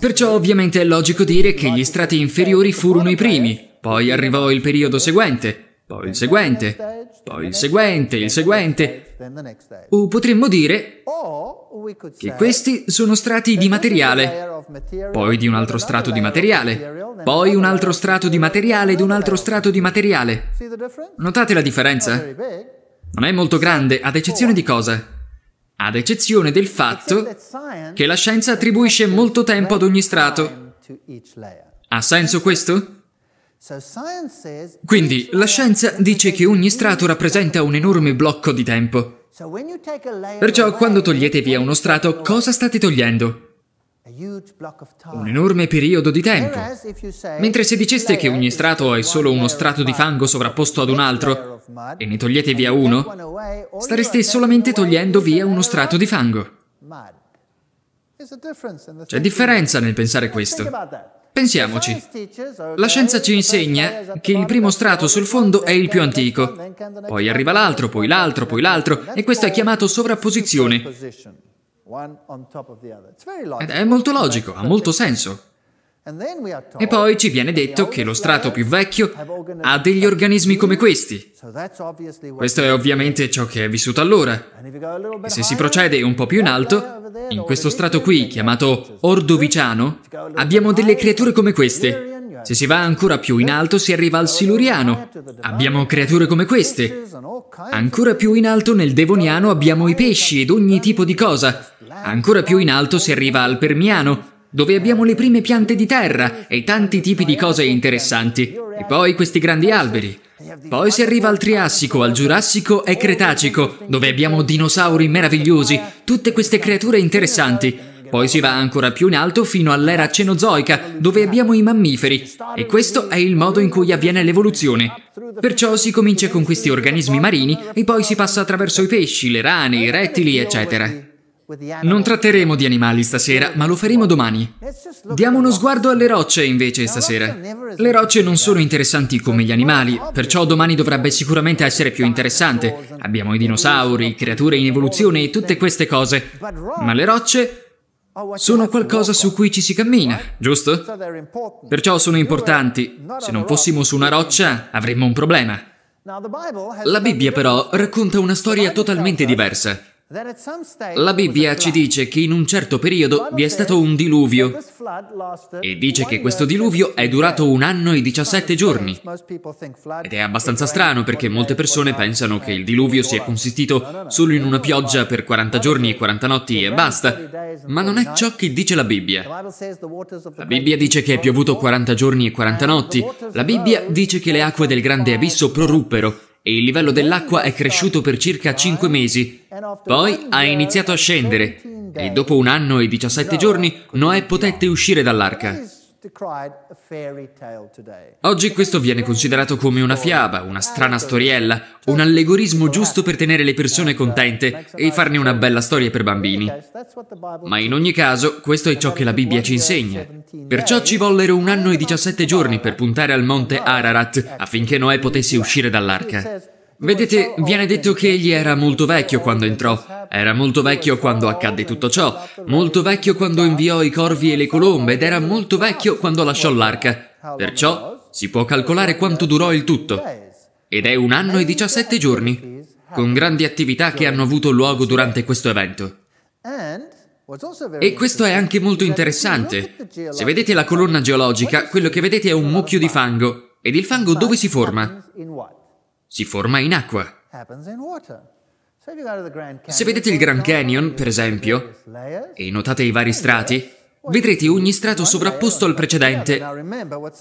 Perciò ovviamente è logico dire che gli strati inferiori furono i primi, poi arrivò il periodo seguente, poi il seguente, poi il seguente, il seguente. O potremmo dire che questi sono strati di materiale, poi di un altro strato di materiale, poi un altro strato di materiale ed un altro strato di materiale. Notate la differenza? Non è molto grande, ad eccezione di cosa? Ad eccezione del fatto che la scienza attribuisce molto tempo ad ogni strato. Ha senso questo? Quindi la scienza dice che ogni strato rappresenta un enorme blocco di tempo. Perciò quando togliete via uno strato, cosa state togliendo? Un enorme periodo di tempo. Mentre se diceste che ogni strato è solo uno strato di fango sovrapposto ad un altro, e ne togliete via uno, stareste solamente togliendo via uno strato di fango. C'è differenza nel pensare questo. Pensiamoci. La scienza ci insegna che il primo strato sul fondo è il più antico, poi arriva l'altro, poi l'altro, poi l'altro, e questo è chiamato sovrapposizione. Ed è molto logico, ha molto senso. E poi ci viene detto che lo strato più vecchio ha degli organismi come questi. Questo è ovviamente ciò che è vissuto allora. E se si procede un po' più in alto, in questo strato qui, chiamato Ordoviciano, abbiamo delle creature come queste. Se si va ancora più in alto si arriva al Siluriano. Abbiamo creature come queste. Ancora più in alto nel Devoniano abbiamo i pesci ed ogni tipo di cosa. Ancora più in alto si arriva al Permiano dove abbiamo le prime piante di terra e tanti tipi di cose interessanti. E poi questi grandi alberi. Poi si arriva al Triassico, al Giurassico e Cretacico, dove abbiamo dinosauri meravigliosi, tutte queste creature interessanti. Poi si va ancora più in alto fino all'era cenozoica, dove abbiamo i mammiferi. E questo è il modo in cui avviene l'evoluzione. Perciò si comincia con questi organismi marini e poi si passa attraverso i pesci, le rane, i rettili, eccetera. Non tratteremo di animali stasera, ma lo faremo domani. Diamo uno sguardo alle rocce invece stasera. Le rocce non sono interessanti come gli animali, perciò domani dovrebbe sicuramente essere più interessante. Abbiamo i dinosauri, creature in evoluzione e tutte queste cose. Ma le rocce sono qualcosa su cui ci si cammina, giusto? Perciò sono importanti. Se non fossimo su una roccia, avremmo un problema. La Bibbia però racconta una storia totalmente diversa. La Bibbia ci dice che in un certo periodo vi è stato un diluvio e dice che questo diluvio è durato un anno e 17 giorni. Ed è abbastanza strano perché molte persone pensano che il diluvio sia consistito solo in una pioggia per 40 giorni e 40 notti e basta, ma non è ciò che dice la Bibbia. La Bibbia dice che è piovuto 40 giorni e 40 notti, la Bibbia dice che le acque del grande abisso proruppero e il livello dell'acqua è cresciuto per circa 5 mesi. Poi ha iniziato a scendere e dopo un anno e 17 giorni Noè potette uscire dall'arca. Oggi questo viene considerato come una fiaba, una strana storiella, un allegorismo giusto per tenere le persone contente e farne una bella storia per bambini. Ma in ogni caso, questo è ciò che la Bibbia ci insegna. Perciò ci vollero un anno e 17 giorni per puntare al monte Ararat affinché Noè potesse uscire dall'arca. Vedete, viene detto che egli era molto vecchio quando entrò, era molto vecchio quando accadde tutto ciò, molto vecchio quando inviò i corvi e le colombe ed era molto vecchio quando lasciò l'arca. Perciò si può calcolare quanto durò il tutto. Ed è un anno e 17 giorni, con grandi attività che hanno avuto luogo durante questo evento. E questo è anche molto interessante. Se vedete la colonna geologica, quello che vedete è un mucchio di fango. Ed il fango dove si forma? si forma in acqua. Se vedete il Grand Canyon, per esempio, e notate i vari strati, vedrete ogni strato sovrapposto al precedente.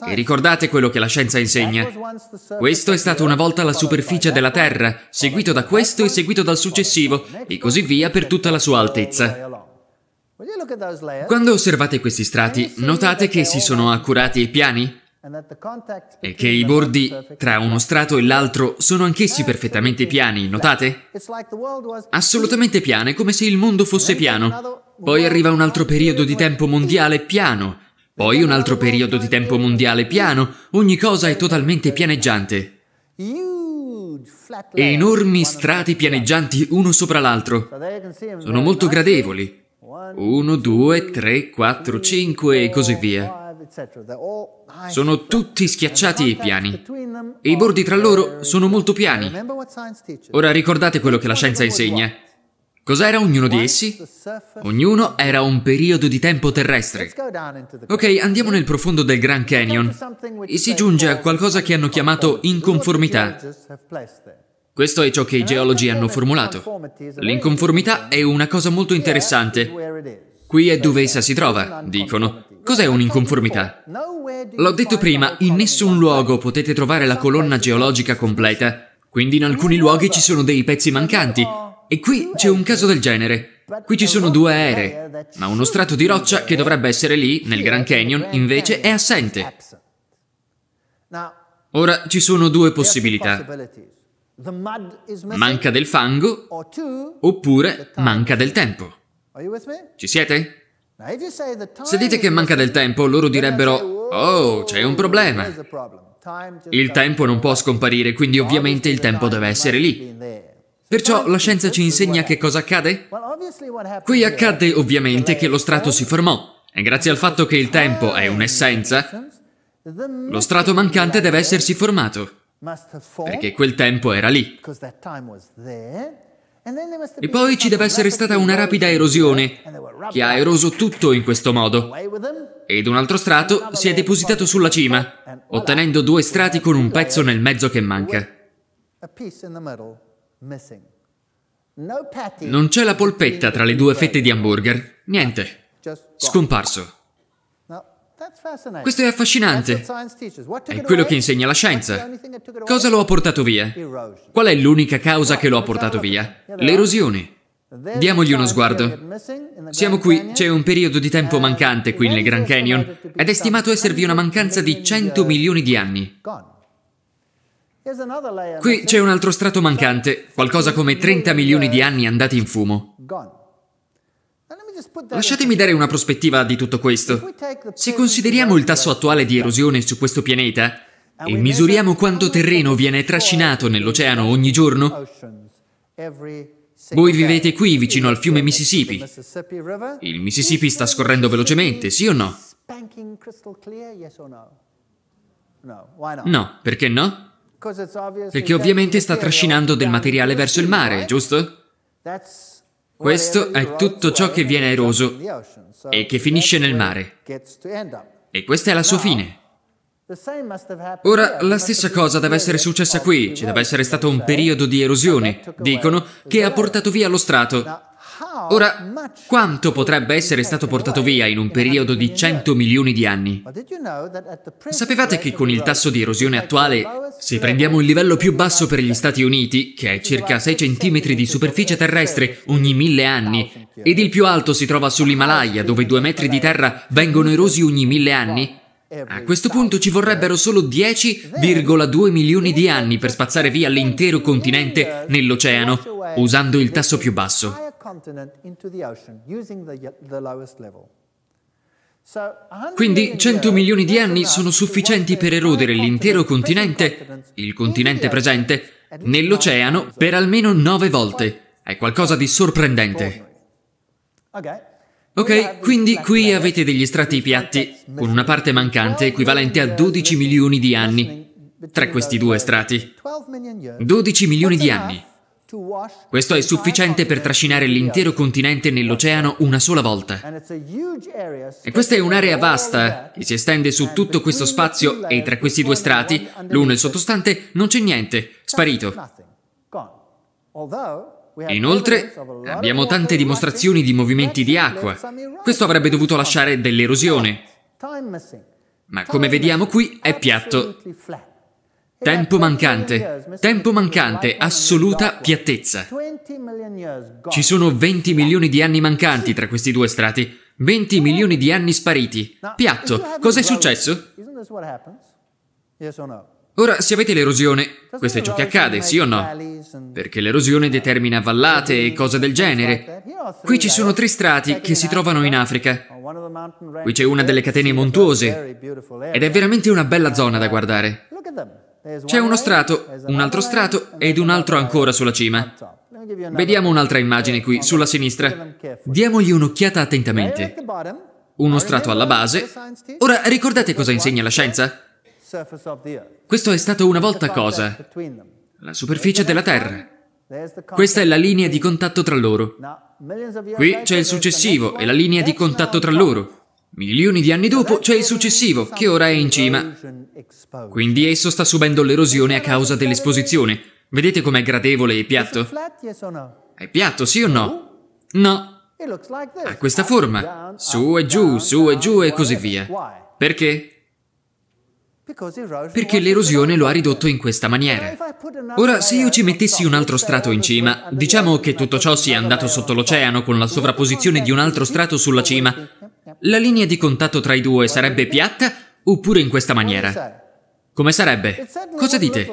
E ricordate quello che la scienza insegna. Questo è stato una volta la superficie della Terra, seguito da questo e seguito dal successivo, e così via per tutta la sua altezza. Quando osservate questi strati, notate che si sono accurati e piani? e che i bordi tra uno strato e l'altro sono anch'essi perfettamente piani, notate? Assolutamente piane, come se il mondo fosse piano. Poi arriva un altro periodo di tempo mondiale piano, poi un altro periodo di tempo mondiale piano, ogni cosa è totalmente pianeggiante. Enormi strati pianeggianti uno sopra l'altro. Sono molto gradevoli. Uno, due, tre, quattro, cinque e così via. Sono tutti schiacciati i piani e i bordi tra oh, loro sono molto piani. Ora ricordate quello che la scienza insegna. Cos'era ognuno di essi? Ognuno era un periodo di tempo terrestre. Ok, andiamo nel profondo del Grand Canyon e si giunge a qualcosa che hanno chiamato inconformità. Questo è ciò che i geologi hanno formulato. L'inconformità è una cosa molto interessante. Qui è dove essa si trova, dicono. Cos'è un'inconformità? L'ho detto prima, in nessun luogo potete trovare la colonna geologica completa, quindi in alcuni luoghi ci sono dei pezzi mancanti. E qui c'è un caso del genere. Qui ci sono due aeree, ma uno strato di roccia che dovrebbe essere lì, nel Grand Canyon, invece è assente. Ora ci sono due possibilità. Manca del fango oppure manca del tempo. Ci siete? Se dite che manca del tempo, loro direbbero, oh, c'è un problema. Il tempo non può scomparire, quindi ovviamente il tempo deve essere lì. Perciò la scienza ci insegna che cosa accade? Qui accadde ovviamente che lo strato si formò e grazie al fatto che il tempo è un'essenza, lo strato mancante deve essersi formato, perché quel tempo era lì. E poi ci deve essere stata una rapida erosione, che ha eroso tutto in questo modo. Ed un altro strato si è depositato sulla cima, ottenendo due strati con un pezzo nel mezzo che manca. Non c'è la polpetta tra le due fette di hamburger, niente. Scomparso. Questo è affascinante. È quello che insegna la scienza. Cosa lo ha portato via? Qual è l'unica causa che lo ha portato via? L'erosione. Diamogli uno sguardo. Siamo qui, c'è un periodo di tempo mancante qui nel Grand Canyon ed è stimato esservi una mancanza di 100 milioni di anni. Qui c'è un altro strato mancante, qualcosa come 30 milioni di anni andati in fumo. Lasciatemi dare una prospettiva di tutto questo. Se consideriamo il tasso attuale di erosione su questo pianeta e misuriamo quanto terreno viene trascinato nell'oceano ogni giorno, voi vivete qui vicino al fiume Mississippi. Il Mississippi sta scorrendo velocemente, sì o no? No, perché no? Perché ovviamente sta trascinando del materiale verso il mare, giusto? Questo è tutto ciò che viene eroso e che finisce nel mare. E questa è la sua fine. Ora, la stessa cosa deve essere successa qui, ci deve essere stato un periodo di erosione, dicono, che ha portato via lo strato. Ora, quanto potrebbe essere stato portato via in un periodo di 100 milioni di anni? Sapevate che con il tasso di erosione attuale, se prendiamo il livello più basso per gli Stati Uniti, che è circa 6 cm di superficie terrestre ogni mille anni, ed il più alto si trova sull'Himalaya, dove 2 metri di terra vengono erosi ogni mille anni, a questo punto ci vorrebbero solo 10,2 milioni di anni per spazzare via l'intero continente nell'oceano, usando il tasso più basso continent into the ocean using the, the lowest level. Quindi 100 milioni di anni sono sufficienti per erodere l'intero continente, il continente presente, nell'oceano per almeno 9 volte. È qualcosa di sorprendente. Ok, quindi qui avete degli strati piatti, con una parte mancante equivalente a 12 milioni di anni, tra questi due strati. 12 milioni di anni. Questo è sufficiente per trascinare l'intero continente nell'oceano una sola volta. E questa è un'area vasta che si estende su tutto questo spazio e tra questi due strati, l'uno e il sottostante, non c'è niente, sparito. Inoltre, abbiamo tante dimostrazioni di movimenti di acqua. Questo avrebbe dovuto lasciare dell'erosione. Ma come vediamo qui, è piatto. Tempo mancante, tempo mancante, assoluta piattezza. Ci sono 20 milioni di anni mancanti tra questi due strati, 20 milioni di anni spariti. Piatto, cos'è successo? Ora, se avete l'erosione, questo è ciò che accade, sì o no? Perché l'erosione determina vallate e cose del genere. Qui ci sono tre strati che si trovano in Africa. Qui c'è una delle catene montuose ed è veramente una bella zona da guardare. C'è uno strato, un altro strato ed un altro ancora sulla cima. Vediamo un'altra immagine qui, sulla sinistra. Diamogli un'occhiata attentamente. Uno strato alla base. Ora, ricordate cosa insegna la scienza? Questo è stato una volta cosa? La superficie della Terra. Questa è la linea di contatto tra loro. Qui c'è il successivo e la linea di contatto tra loro. Milioni di anni dopo c'è il successivo, che ora è in cima. Quindi esso sta subendo l'erosione a causa dell'esposizione. Vedete com'è gradevole e piatto? È piatto, sì o no? No. Ha questa forma. Su e giù, su e giù e così via. Perché? Perché l'erosione lo ha ridotto in questa maniera. Ora, se io ci mettessi un altro strato in cima, diciamo che tutto ciò sia andato sotto l'oceano con la sovrapposizione di un altro strato sulla cima, la linea di contatto tra i due sarebbe piatta oppure in questa maniera? Come sarebbe? Cosa dite?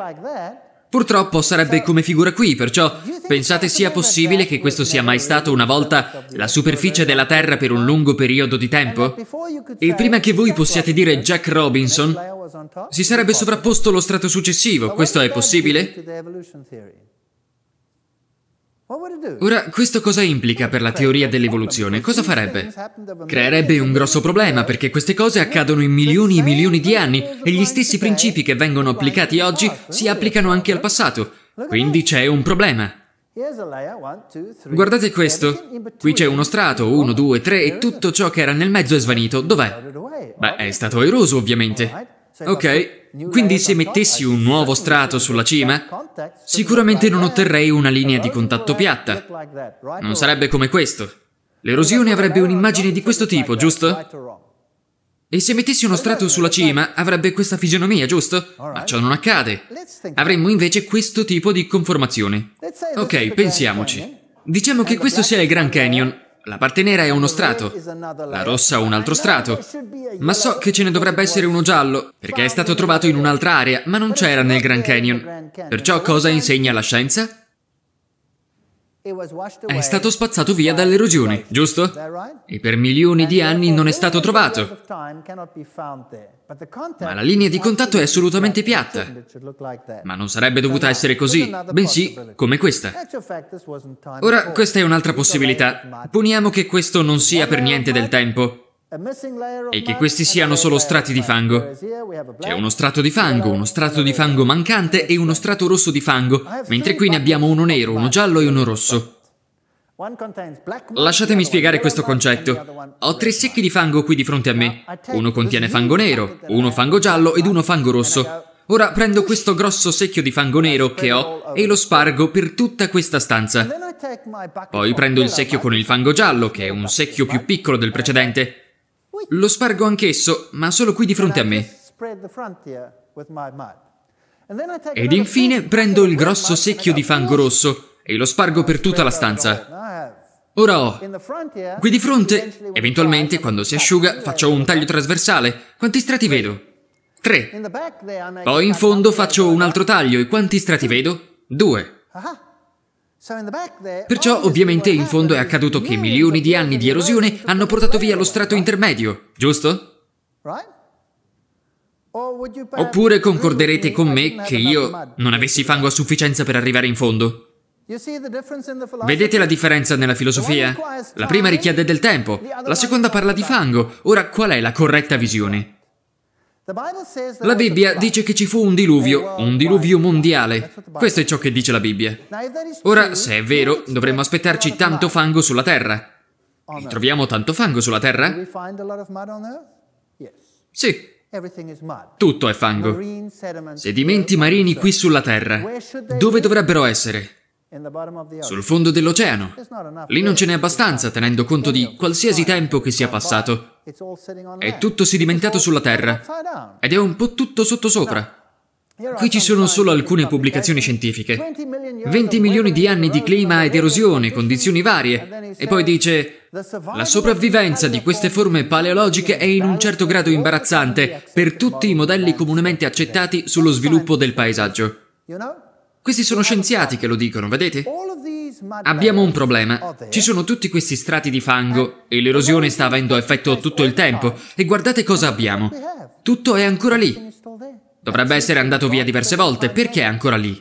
Purtroppo sarebbe come figura qui, perciò pensate sia possibile che questo sia mai stato una volta la superficie della Terra per un lungo periodo di tempo? E prima che voi possiate dire Jack Robinson, si sarebbe sovrapposto lo strato successivo, questo è possibile? Ora, questo cosa implica per la teoria dell'evoluzione? Cosa farebbe? Creerebbe un grosso problema perché queste cose accadono in milioni e milioni di anni e gli stessi principi che vengono applicati oggi si applicano anche al passato. Quindi c'è un problema. Guardate questo. Qui c'è uno strato, 1, 2, 3 e tutto ciò che era nel mezzo è svanito. Dov'è? Beh, è stato eroso ovviamente. Ok, quindi se mettessi un nuovo strato sulla cima, sicuramente non otterrei una linea di contatto piatta. Non sarebbe come questo. L'erosione avrebbe un'immagine di questo tipo, giusto? E se mettessi uno strato sulla cima avrebbe questa fisionomia, giusto? Ma ciò non accade. Avremmo invece questo tipo di conformazione. Ok, pensiamoci. Diciamo che questo sia il Grand Canyon la parte nera è uno strato, la rossa un altro strato, ma so che ce ne dovrebbe essere uno giallo, perché è stato trovato in un'altra area, ma non c'era nel Grand Canyon. Perciò cosa insegna la scienza? è stato spazzato via dall'erosione, giusto? E per milioni di anni non è stato trovato. Ma la linea di contatto è assolutamente piatta, ma non sarebbe dovuta uh, essere così, bensì come questa. Ora, questa è un'altra possibilità. Poniamo che questo non sia per niente del tempo e che questi siano solo strati di fango. C'è uno strato di fango, uno strato di fango mancante e uno strato rosso di fango, mentre qui ne abbiamo uno nero, uno giallo e uno rosso. Lasciatemi spiegare questo concetto. Ho tre secchi di fango qui di fronte a me. Uno contiene fango nero, uno fango giallo ed uno fango rosso. Ora prendo questo grosso secchio di fango nero che ho e lo spargo per tutta questa stanza. Poi prendo il secchio con il fango giallo, che è un secchio più piccolo del precedente, lo spargo anch'esso, ma solo qui di fronte a me. Ed infine prendo il grosso secchio di fango rosso e lo spargo per tutta la stanza. Ora ho. Qui di fronte, eventualmente, quando si asciuga, faccio un taglio trasversale. Quanti strati vedo? Tre. Poi in fondo faccio un altro taglio e quanti strati vedo? Due. Perciò ovviamente in fondo è accaduto che milioni di anni di erosione hanno portato via lo strato intermedio, giusto? Oppure concorderete con me che io non avessi fango a sufficienza per arrivare in fondo? Vedete la differenza nella filosofia? La prima richiede del tempo, la seconda parla di fango. Ora qual è la corretta visione? La Bibbia dice che ci fu un diluvio, un diluvio mondiale. Questo è ciò che dice la Bibbia. Ora, se è vero, dovremmo aspettarci tanto fango sulla Terra. E troviamo tanto fango sulla Terra? Sì. Tutto è fango. Sedimenti marini qui sulla Terra. Dove dovrebbero essere? sul fondo dell'oceano. Lì non ce n'è abbastanza tenendo conto di qualsiasi tempo che sia passato. È tutto sedimentato sulla Terra ed è un po' tutto sottosopra. Qui ci sono solo alcune pubblicazioni scientifiche. 20 milioni di anni di clima ed erosione, condizioni varie. E poi dice, la sopravvivenza di queste forme paleologiche è in un certo grado imbarazzante per tutti i modelli comunemente accettati sullo sviluppo del paesaggio. Questi sono scienziati che lo dicono, vedete? Abbiamo un problema. Ci sono tutti questi strati di fango e l'erosione sta avendo effetto tutto il tempo. E guardate cosa abbiamo. Tutto è ancora lì. Dovrebbe essere andato via diverse volte. Perché è ancora lì?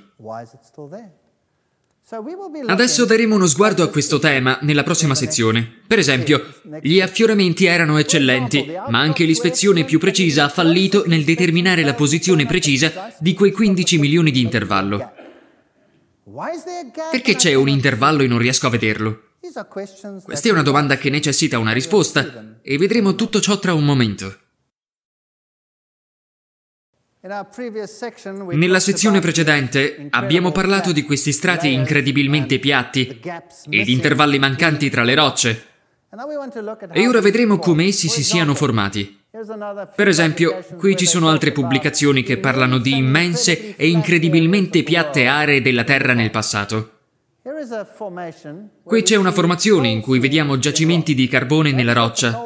Adesso daremo uno sguardo a questo tema nella prossima sezione. Per esempio, gli affioramenti erano eccellenti, ma anche l'ispezione più precisa ha fallito nel determinare la posizione precisa di quei 15 milioni di intervallo. Perché c'è un intervallo e non riesco a vederlo? Questa è una domanda che necessita una risposta e vedremo tutto ciò tra un momento. Nella sezione precedente abbiamo parlato di questi strati incredibilmente piatti ed intervalli mancanti tra le rocce. E ora vedremo come essi si siano formati. Per esempio, qui ci sono altre pubblicazioni che parlano di immense e incredibilmente piatte aree della Terra nel passato. Qui c'è una formazione in cui vediamo giacimenti di carbone nella roccia.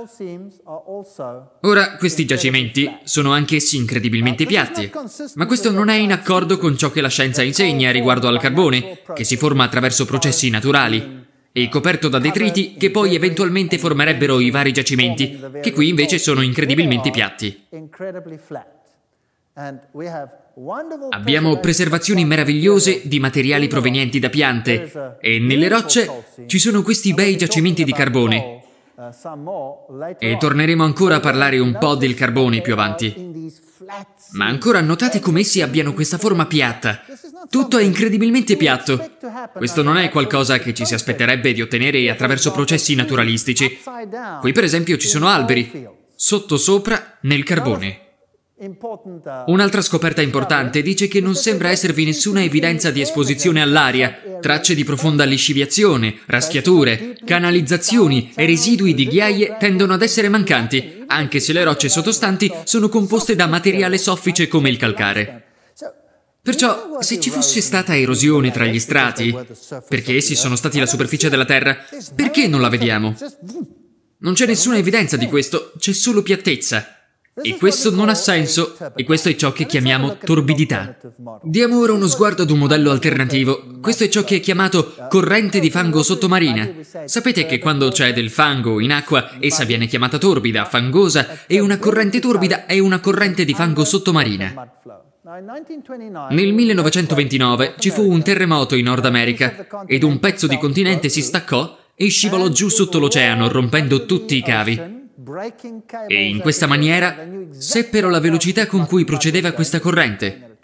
Ora, questi giacimenti sono anch'essi incredibilmente piatti, ma questo non è in accordo con ciò che la scienza insegna riguardo al carbone, che si forma attraverso processi naturali e coperto da detriti che poi eventualmente formerebbero i vari giacimenti, che qui invece sono incredibilmente piatti. Abbiamo preservazioni meravigliose di materiali provenienti da piante e nelle rocce ci sono questi bei giacimenti di carbone. Uh, e torneremo ancora a parlare un po' del carbone più avanti. Ma ancora notate come essi abbiano questa forma piatta. Tutto è incredibilmente piatto. Questo non è qualcosa che ci si aspetterebbe di ottenere attraverso processi naturalistici. Qui per esempio ci sono alberi, sotto sopra nel carbone. Un'altra scoperta importante dice che non sembra esservi nessuna evidenza di esposizione all'aria, tracce di profonda lisciviazione, raschiature, canalizzazioni e residui di ghiaie tendono ad essere mancanti, anche se le rocce sottostanti sono composte da materiale soffice come il calcare. Perciò, se ci fosse stata erosione tra gli strati, perché essi sono stati la superficie della Terra, perché non la vediamo? Non c'è nessuna evidenza di questo, c'è solo piattezza. E questo non ha senso, e questo è ciò che chiamiamo diciamo torbidità. Diamo ora uno sguardo ad un modello alternativo. Questo è ciò che è chiamato corrente di fango sottomarina. Sapete che cioè quando c'è del fango in acqua, essa viene chiamata torbida, fangosa, e una corrente torbida è una corrente di fango sottomarina. Nel 1929 ci fu un terremoto in Nord America ed un pezzo di continente si staccò e scivolò giù sotto l'oceano rompendo tutti i cavi. E in questa maniera seppero la velocità con cui procedeva questa corrente.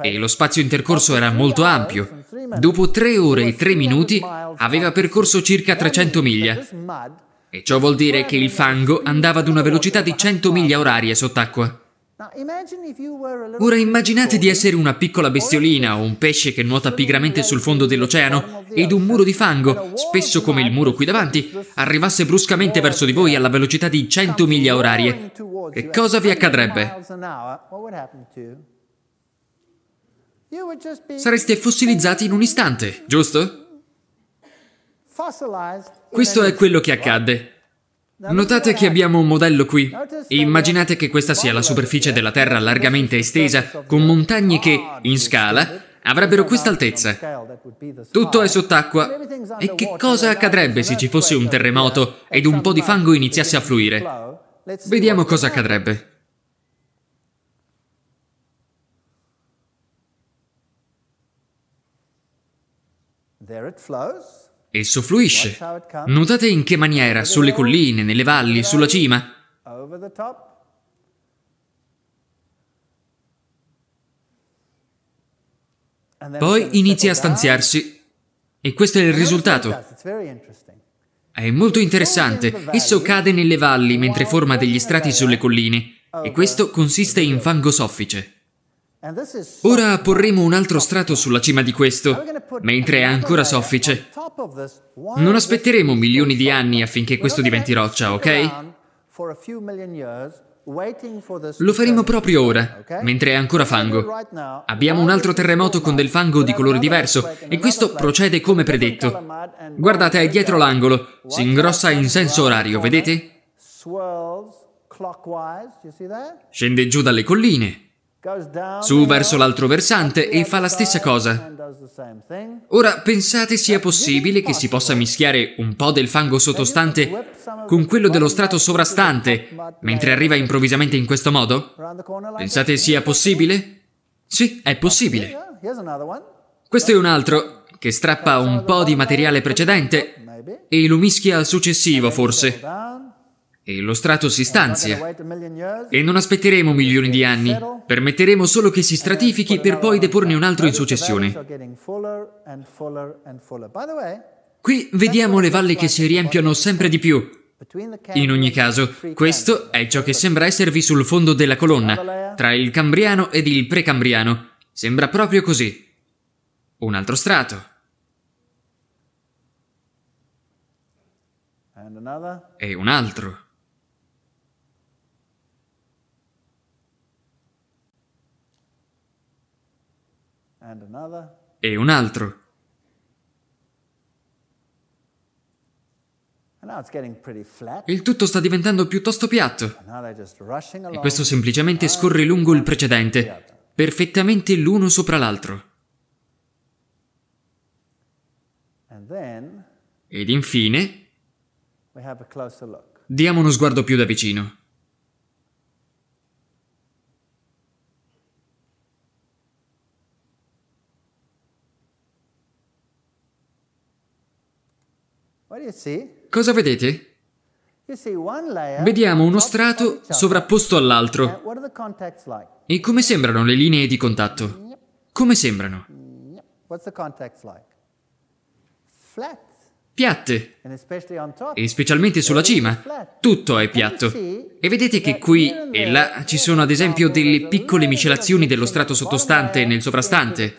E lo spazio intercorso era molto ampio. Dopo tre ore e tre minuti aveva percorso circa 300 miglia. E ciò vuol dire che il fango andava ad una velocità di 100 miglia orarie sott'acqua. Ora immaginate di essere una piccola bestiolina o un pesce che nuota pigramente sul fondo dell'oceano ed un muro di fango, spesso come il muro qui davanti, arrivasse bruscamente verso di voi alla velocità di 100 miglia orarie. Che cosa vi accadrebbe? Sareste fossilizzati in un istante, giusto? Questo è quello che accadde. Notate che abbiamo un modello qui immaginate che questa sia la superficie della Terra largamente estesa con montagne che, in scala, avrebbero questa altezza. Tutto è sott'acqua. E che cosa accadrebbe se ci fosse un terremoto ed un po' di fango iniziasse a fluire? Vediamo cosa accadrebbe. There it flows. Esso fluisce. Notate in che maniera, sulle colline, nelle valli, sulla cima. Poi inizia a stanziarsi e questo è il risultato. È molto interessante. Esso cade nelle valli mentre forma degli strati sulle colline e oh, questo consiste in fango soffice. Ora porremo un altro strato sulla cima di questo, mentre è ancora soffice. Non aspetteremo milioni di anni affinché questo diventi roccia, ok? Lo faremo proprio ora, mentre è ancora fango. Abbiamo un altro terremoto con del fango di colore diverso e questo procede come predetto. Guardate, è dietro l'angolo, si ingrossa in senso orario, vedete? Scende giù dalle colline, su verso l'altro versante e fa la stessa cosa. Ora pensate sia possibile che si possa mischiare un po' del fango sottostante con quello dello strato sovrastante mentre arriva improvvisamente in questo modo? Pensate sia possibile? Sì, è possibile. Questo è un altro che strappa un po' di materiale precedente e lo mischia al successivo, forse e lo strato si stanzia. E non aspetteremo milioni di anni, permetteremo solo che si stratifichi per poi deporne un altro in successione. Qui vediamo le valli che si riempiono sempre di più. In ogni caso, questo è ciò che sembra esservi sul fondo della colonna, tra il Cambriano ed il Precambriano. Sembra proprio così. Un altro strato. E un altro. e un altro. Il tutto sta diventando piuttosto piatto e questo semplicemente scorre lungo il precedente, perfettamente l'uno sopra l'altro. Ed infine diamo uno sguardo più da vicino. Cosa vedete? Vediamo uno strato sovrapposto all'altro. E come sembrano le linee di contatto? Come sembrano? Piatte. E specialmente sulla cima. Tutto è piatto. E vedete che qui e là ci sono ad esempio delle piccole miscelazioni dello strato sottostante nel sovrastante.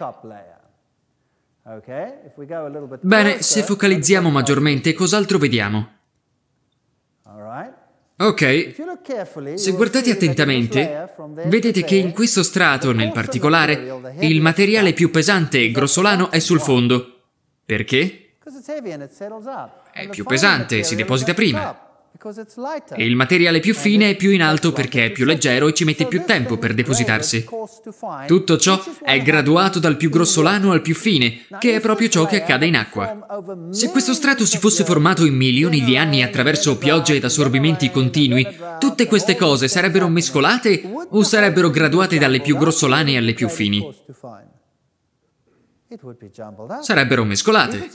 Bene, se focalizziamo maggiormente, cos'altro vediamo? Ok, se guardate attentamente, vedete che in questo strato, nel particolare, il materiale più pesante e grossolano è sul fondo. Perché? È più pesante, si deposita prima. E il materiale più fine è più in alto perché è più leggero e ci mette più tempo per depositarsi. Tutto ciò è graduato dal più grossolano al più fine, che è proprio ciò che accade in acqua. Se questo strato si fosse formato in milioni di anni attraverso piogge ed assorbimenti continui, tutte queste cose sarebbero mescolate o sarebbero graduate dalle più grossolane alle più fini? Sarebbero mescolate.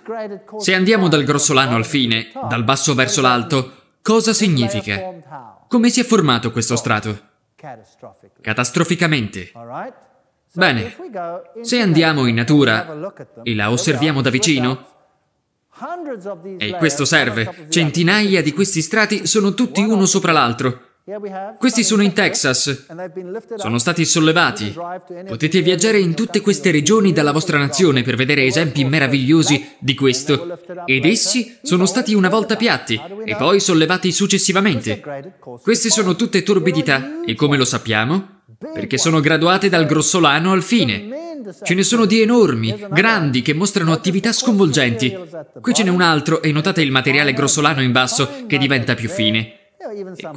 Se andiamo dal grossolano al fine, dal basso verso l'alto, Cosa significa? Come si è formato questo strato? Catastroficamente. Bene, se andiamo in natura e la osserviamo da vicino, e questo serve, centinaia di questi strati sono tutti uno sopra l'altro, questi sono in Texas, sono stati sollevati. Potete viaggiare in tutte queste regioni dalla vostra nazione per vedere esempi meravigliosi di questo. Ed essi sono stati una volta piatti e poi sollevati successivamente. Queste sono tutte torbidità e come lo sappiamo? Perché sono graduate dal grossolano al fine. Ce ne sono di enormi, grandi, che mostrano attività sconvolgenti. Qui ce n'è un altro e notate il materiale grossolano in basso che diventa più fine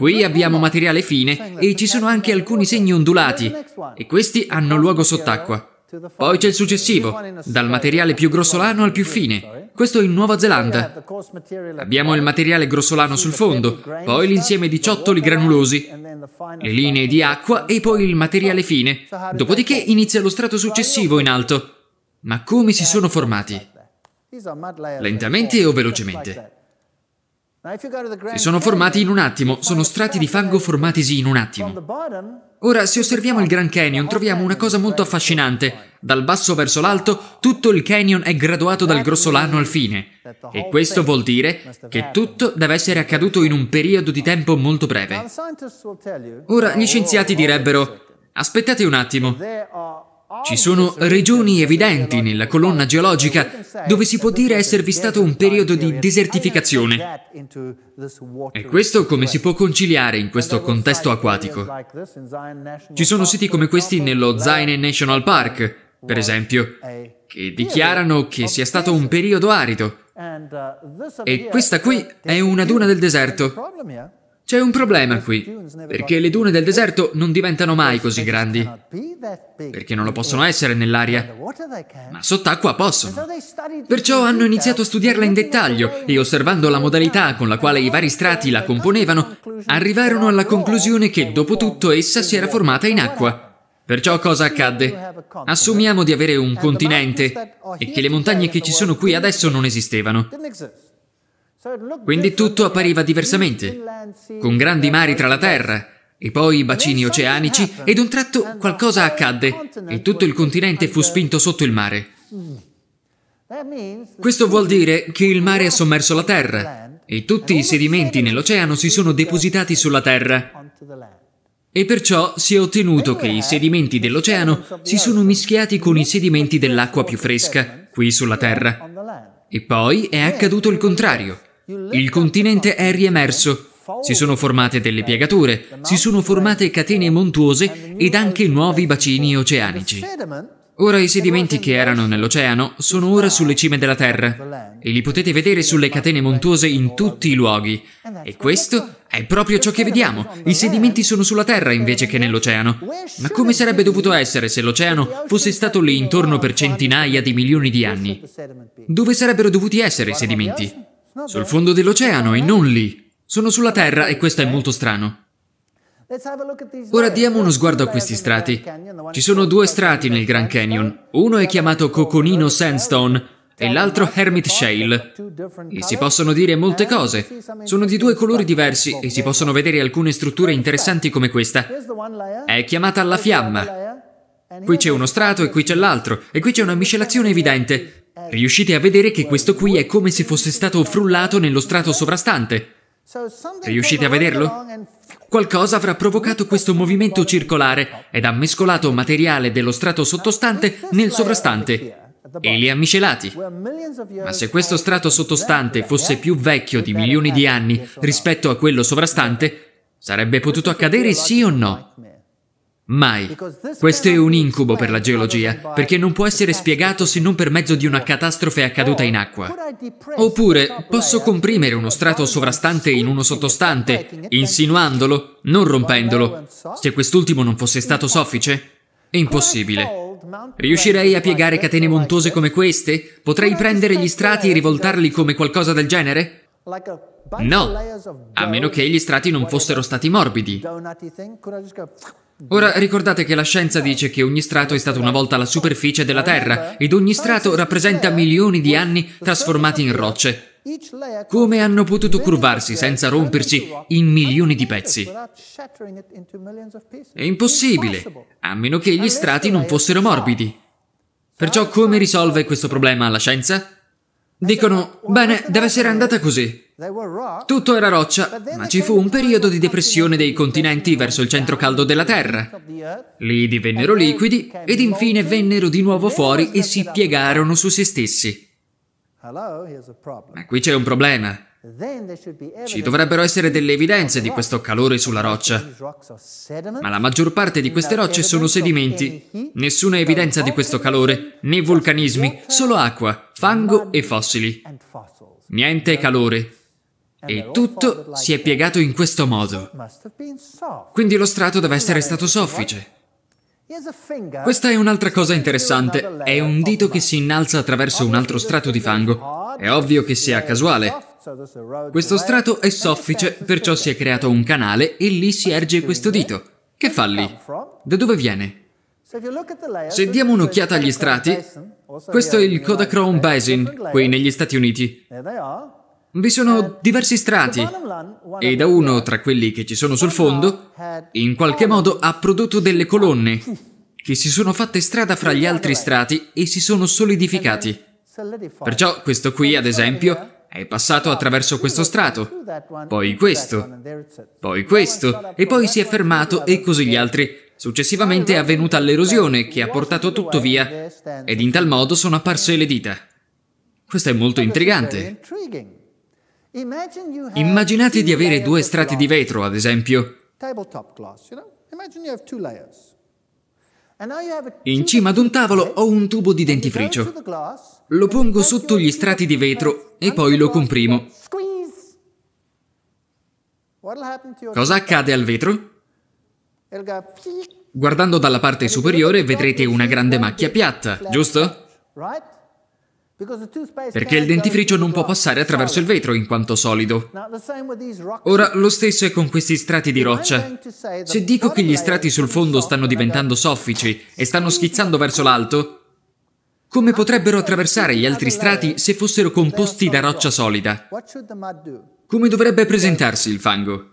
qui abbiamo materiale fine e ci sono anche alcuni segni ondulati e questi hanno luogo sott'acqua. Poi c'è il successivo, dal materiale più grossolano al più fine. Questo in Nuova Zelanda. Abbiamo il materiale grossolano sul fondo, poi l'insieme di ciottoli granulosi, le linee di acqua e poi il materiale fine. Dopodiché inizia lo strato successivo in alto. Ma come si sono formati? Lentamente o velocemente? Si sono formati in un attimo, sono strati di fango formatisi in un attimo. Ora, se osserviamo il Grand Canyon, troviamo una cosa molto affascinante. Dal basso verso l'alto, tutto il canyon è graduato dal grossolano al fine. E questo vuol dire che tutto deve essere accaduto in un periodo di tempo molto breve. Ora, gli scienziati direbbero, aspettate un attimo, ci sono regioni evidenti nella colonna geologica dove si può dire esservi stato un periodo di desertificazione. E questo come si può conciliare in questo contesto acquatico? Ci sono siti come questi nello Zaine National Park, per esempio, che dichiarano che sia stato un periodo arido. E questa qui è una duna del deserto. C'è un problema qui, perché le dune del deserto non diventano mai così grandi, perché non lo possono essere nell'aria, ma sott'acqua possono. Perciò hanno iniziato a studiarla in dettaglio e osservando la modalità con la quale i vari strati la componevano, arrivarono alla conclusione che dopo tutto essa si era formata in acqua. Perciò cosa accadde? Assumiamo di avere un continente e che le montagne che ci sono qui adesso non esistevano. Quindi tutto appariva diversamente, con grandi mari tra la terra, e poi i bacini oceanici, ed un tratto qualcosa accadde e tutto il continente fu spinto sotto il mare. Questo vuol dire che il mare ha sommerso la terra e tutti i sedimenti nell'oceano si sono depositati sulla terra. E perciò si è ottenuto che i sedimenti dell'oceano si sono mischiati con i sedimenti dell'acqua più fresca, qui sulla terra. E poi è accaduto il contrario. Il continente è riemerso, si sono formate delle piegature, si sono formate catene montuose ed anche nuovi bacini oceanici. Ora i sedimenti che erano nell'oceano sono ora sulle cime della Terra e li potete vedere sulle catene montuose in tutti i luoghi. E questo è proprio ciò che vediamo. I sedimenti sono sulla Terra invece che nell'oceano. Ma come sarebbe dovuto essere se l'oceano fosse stato lì intorno per centinaia di milioni di anni? Dove sarebbero dovuti essere i sedimenti? Sul fondo dell'oceano e non lì. Sono sulla Terra e questo è molto strano. Ora diamo uno sguardo a questi strati. Ci sono due strati nel Grand Canyon. Uno è chiamato Coconino Sandstone e l'altro Hermit Shale. E si possono dire molte cose. Sono di due colori diversi e si possono vedere alcune strutture interessanti come questa. È chiamata la fiamma. Qui c'è uno strato e qui c'è l'altro, e qui c'è una miscelazione evidente. Riuscite a vedere che questo qui è come se fosse stato frullato nello strato sovrastante. Riuscite a vederlo? Qualcosa avrà provocato questo movimento circolare ed ha mescolato materiale dello strato sottostante nel sovrastante e li ha miscelati. Ma se questo strato sottostante fosse più vecchio di milioni di anni rispetto a quello sovrastante, sarebbe potuto accadere sì o no? Mai. Questo è un incubo per la geologia, perché non può essere spiegato se non per mezzo di una catastrofe accaduta in acqua. Oppure posso comprimere uno strato sovrastante in uno sottostante, insinuandolo, non rompendolo, se quest'ultimo non fosse stato soffice? Impossibile. Riuscirei a piegare catene montose come queste? Potrei prendere gli strati e rivoltarli come qualcosa del genere? No, a meno che gli strati non fossero stati morbidi. Ora ricordate che la scienza dice che ogni strato è stato una volta la superficie della Terra ed ogni strato rappresenta milioni di anni trasformati in rocce. Come hanno potuto curvarsi senza rompersi in milioni di pezzi? È impossibile, a meno che gli strati non fossero morbidi. Perciò come risolve questo problema la scienza? Dicono, bene, deve essere andata così. Tutto era roccia, ma ci fu un periodo di depressione dei continenti verso il centro caldo della Terra. Lì divennero liquidi ed infine vennero di nuovo fuori e si piegarono su se stessi. Ma qui c'è un problema. Ci dovrebbero essere delle evidenze di questo calore sulla roccia, ma la maggior parte di queste rocce sono sedimenti. Nessuna evidenza di questo calore, né vulcanismi, solo acqua, fango e fossili. Niente calore. E tutto si è piegato in questo modo. Quindi lo strato deve essere stato soffice. Questa è un'altra cosa interessante. È un dito che si innalza attraverso un altro strato di fango. È ovvio che sia casuale. Questo strato è soffice, perciò si è creato un canale e lì si erge questo dito. Che fa lì? Da dove viene? Se diamo un'occhiata agli strati, questo è il Kodachrome Basin, qui negli Stati Uniti. Vi sono diversi strati e da uno tra quelli che ci sono sul fondo, in qualche modo ha prodotto delle colonne che si sono fatte strada fra gli altri strati e si sono solidificati. Perciò questo qui, ad esempio, è passato attraverso questo strato, poi questo, poi questo, e poi si è fermato e così gli altri. Successivamente è avvenuta l'erosione che ha portato tutto via ed in tal modo sono apparse le dita. Questo è molto intrigante. Immaginate di avere due strati di vetro, ad esempio. In cima ad un tavolo ho un tubo di dentifricio. Lo pongo sotto gli strati di vetro e poi lo comprimo. Cosa accade al vetro? Guardando dalla parte superiore vedrete una grande macchia piatta, giusto? perché il dentifricio non può passare attraverso il vetro in quanto solido. Ora, lo stesso è con questi strati di roccia. Se dico che gli strati sul fondo stanno diventando soffici e stanno schizzando verso l'alto, come potrebbero attraversare gli altri strati se fossero composti da roccia solida? Come dovrebbe presentarsi il fango?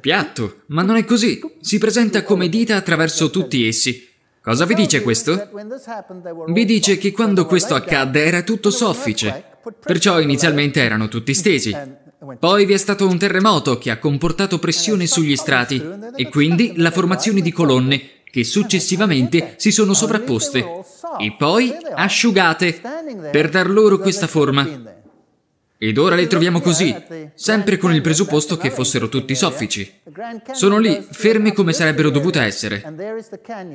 Piatto, ma non è così. Si presenta come dita attraverso tutti essi Cosa vi dice questo? Vi dice che quando questo accadde era tutto soffice, perciò inizialmente erano tutti stesi. Poi vi è stato un terremoto che ha comportato pressione sugli strati e quindi la formazione di colonne che successivamente si sono sovrapposte e poi asciugate per dar loro questa forma. Ed ora le troviamo così, sempre con il presupposto che fossero tutti soffici. Sono lì, fermi come sarebbero dovute essere.